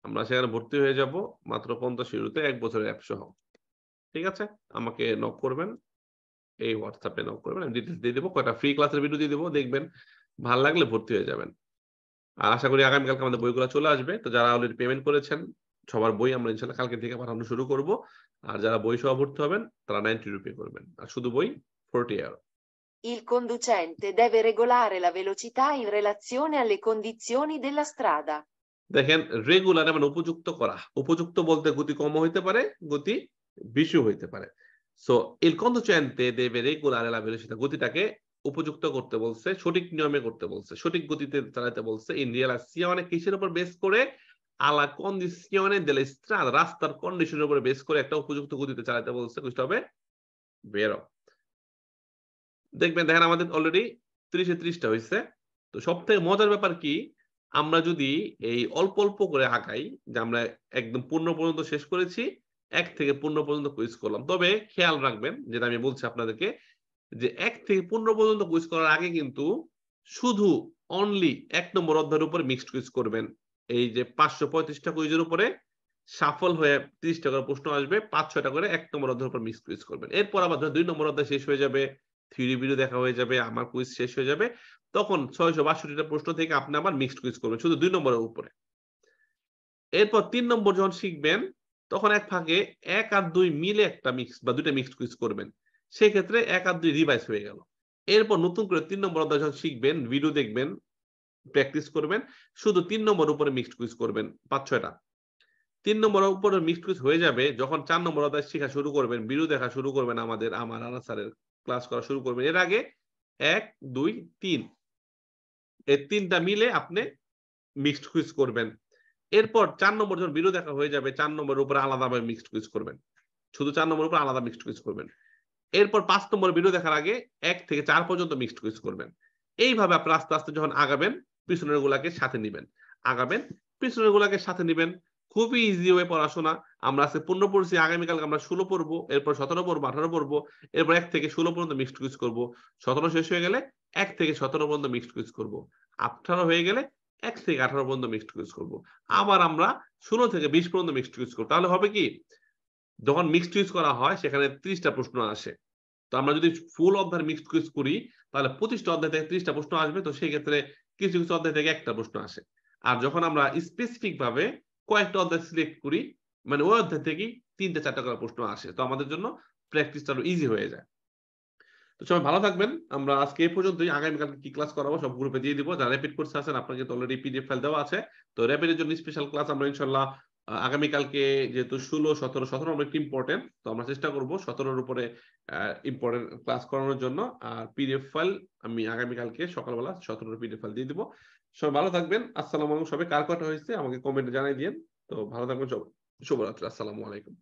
আমরা সেখানে ভর্তি হয়ে যাব মাত্র পঞ্চাশ ইউরোতে এক বছরের অ্যাপ সহ ঠিক আছে আমাকে নক করবেন এই হোয়াটসঅ্যাপে নক করবেন আমি ডিটেলস দিয়ে দেবো কয়টা ফ্রি ক্লাসের ভিডিও দিয়ে দেবো দেখবেন ভালো লাগলে ভর্তি হয়ে যাবেন আর আশা করি আগামীকালকে আমাদের বইগুলো চলে আসবে তো যারা অলরেডি পেমেন্ট করেছেন সবার বই আমরা ইনশাল্লাহ কালকে থেকে পাঠানো শুরু করব আর যারা বই সহ ভর্তি হবেন তারা নাইনটি রুপি করবেন আর শুধু বই forty year Il conducente deve regolare la velocità in relazione alle condizioni della strada. দেখেন রেগুলার মানে উপযুক্ত করা উপযুক্ত বলতে গতি কম হইতে পারে গতি বেশি হইতে পারে সো ইল কন্ডুচেন্টে দেবে রেগুলার লা ভেলোসিতা গতিটাকে উপযুক্ত করতে বলছে সঠিক নিয়মে করতে বলছে সঠিক গতিতে চালাতে বলছে ইন রিয়ালাসিয়নে কিসের উপর বেস করে আলা কন্ডিশনে দেলে রাস্তার কন্ডিশনের উপর বেস করে একটা উপযুক্ত গতিতে চালাতে বলছে কিছু হবে বেরো দেখবেন দেখেন আমাদের অলরেডি ত্রিশে ত্রিশটা হয়েছে তো সব থেকে মজার ব্যাপার কি আমরা যদি এই অল্প অল্প করে আঁকাই যে আমরা একদম পূর্ণ পর্যন্ত শেষ করেছি এক থেকে পূর্ণ পর্যন্ত কুইজ করলাম তবে খেয়াল রাখবেন যেটা আমি বলছি আপনাদেরকে যে এক থেকে পূর্ণ পর্যন্ত কুইজ করার আগে কিন্তু শুধু অনলি এক নম্বর অধ্যায়ের উপরে মিক্সড কুইজ করবেন এই যে পাঁচশো পঁয়ত্রিশটা কুইজের উপরে সাফল হয়ে ত্রিশটা করে প্রশ্ন আসবে পাঁচ ছটা করে এক নম্বর অধ্যায়ের উপর মিক্সড কুইজ করবেন এরপর আবার দুই নম্বর অধ্যায় শেষ হয়ে যাবে থিওরি ভিডিও দেখা হয়ে যাবে আমার কুইজ শেষ হয়ে যাবে তখন ছয়শো বাষট্টিটা প্রশ্ন থেকে আপনি আবার মিক্সড কুইজ করবেন শুধু দুই নম্বরের উপরে এরপর তিন নম্বর যখন শিখবেন তখন এক ফাঁকে এক আর দুই মিলে একটা মিক্স বা দুইটা মিক্সড কুইজ করবেন সেক্ষেত্রে এক আর দুই রিভাইজ হয়ে গেল এরপর নতুন করে তিন নম্বর অধ্যায় যখন শিখবেন ভিডিও দেখবেন প্র্যাকটিস করবেন শুধু তিন নম্বর উপরে মিক্সড কুইজ করবেন পাঁচ ছয়টা তিন নম্বর উপরে মিক্সড কুইজ হয়ে যাবে যখন চার নম্বর অধ্যায় শেখা শুরু করবেন ভিডিও দেখা শুরু করবেন আমাদের আমার আনা স্যারের ক্লাস করা শুরু করবেন এর আগে এক দুই তিন এর তিনটা মিলে আপনি মিক্সড কুইজ করবেন এরপর চার নম্বর যখন বিরোধ দেখা হয়ে যাবে চার নম্বরের উপরে আলাদাভাবে মিক্সড কুইজ করবেন শুধু চার নম্বরের উপরে আলাদা মিক্সড কুইজ করবেন এরপর পাঁচ নম্বর বিরোধ দেখার আগে এক থেকে চার পর্যন্ত মিক্সড কুইজ করবেন এইভাবে আপনি আস্তে আস্তে যখন আগাবেন পিছনের গুলাকে সাথে নিবেন আগাবেন পিছনের গুলাকে সাথে নিবেন খুবই ইজি ওয়ে পড়াশোনা আমরা আজকে পনেরো পড়ছি আগামীকালকে আমরা ষোলো পড়বো এরপর সতেরো পড়বো আঠারো পড়বো এরপর এক থেকে ষোলো পর্যন্ত মিক্সড কুইজ করবো সতেরো শেষ হয়ে গেলে এক থেকে সতেরো পর্যন্ত মিক্সড কুইজ করবো আঠারো হয়ে গেলে এক থেকে আঠারো পর্যন্ত মিক্সড কুইজ করবো আবার আমরা ষোলো থেকে বিশ পর্যন্ত মিক্সড কুইজ করবো তাহলে হবে কি যখন মিক্সড কুইজ করা হয় সেখানে ত্রিশটা প্রশ্ন আসে তো আমরা যদি ফুল অধ্যায় মিক্সড কুইজ করি তাহলে পঁচিশটা অধ্যায় থেকে ত্রিশটা প্রশ্ন আসবে তো সেই ক্ষেত্রে কিছু কিছু অধ্যায় থেকে একটা প্রশ্ন আসে আর যখন আমরা স্পেসিফিক ভাবে কয়েকটা অধ্যায় সিলেক্ট করি মানে ওই অধ্যায় থেকেই তিনটা চারটা করে প্রশ্ন আসে তো আমাদের জন্য প্র্যাকটিসটা আরো ইজি হয়ে যায় তো সবাই ভালো থাকবেন আমরা আজকে এই পর্যন্তই আগামীকালকে কি ক্লাস করাবো সব গ্রুপে দিয়ে দিব যারা র্যাপিড কোর্স আছেন আপনাকে তো অলরেডি পিডিএফ ফাইল দেওয়া আছে তো র্যাপিডের জন্য স্পেশাল ক্লাস আমরা ইনশাল্লাহ আগামীকালকে যেহেতু ষোলো সতেরো সতেরো অনেক ইম্পর্টেন্ট তো আমরা চেষ্টা করবো সতেরোর উপরে ইম্পর্টেন্ট ক্লাস করানোর জন্য আর পিডিএফ ফাইল আমি আগামীকালকে সকালবেলা সতেরোর পিডিএফ ফাইল দিয়ে দিবো সবাই ভালো থাকবেন আসসালামু আলাইকুম সবাই কার কথা হয়েছে আমাকে কমেন্টে জানাই দিয়েন তো ভালো থাকবেন সবাই শুভরাত্রি আসসালামু আলাইকুম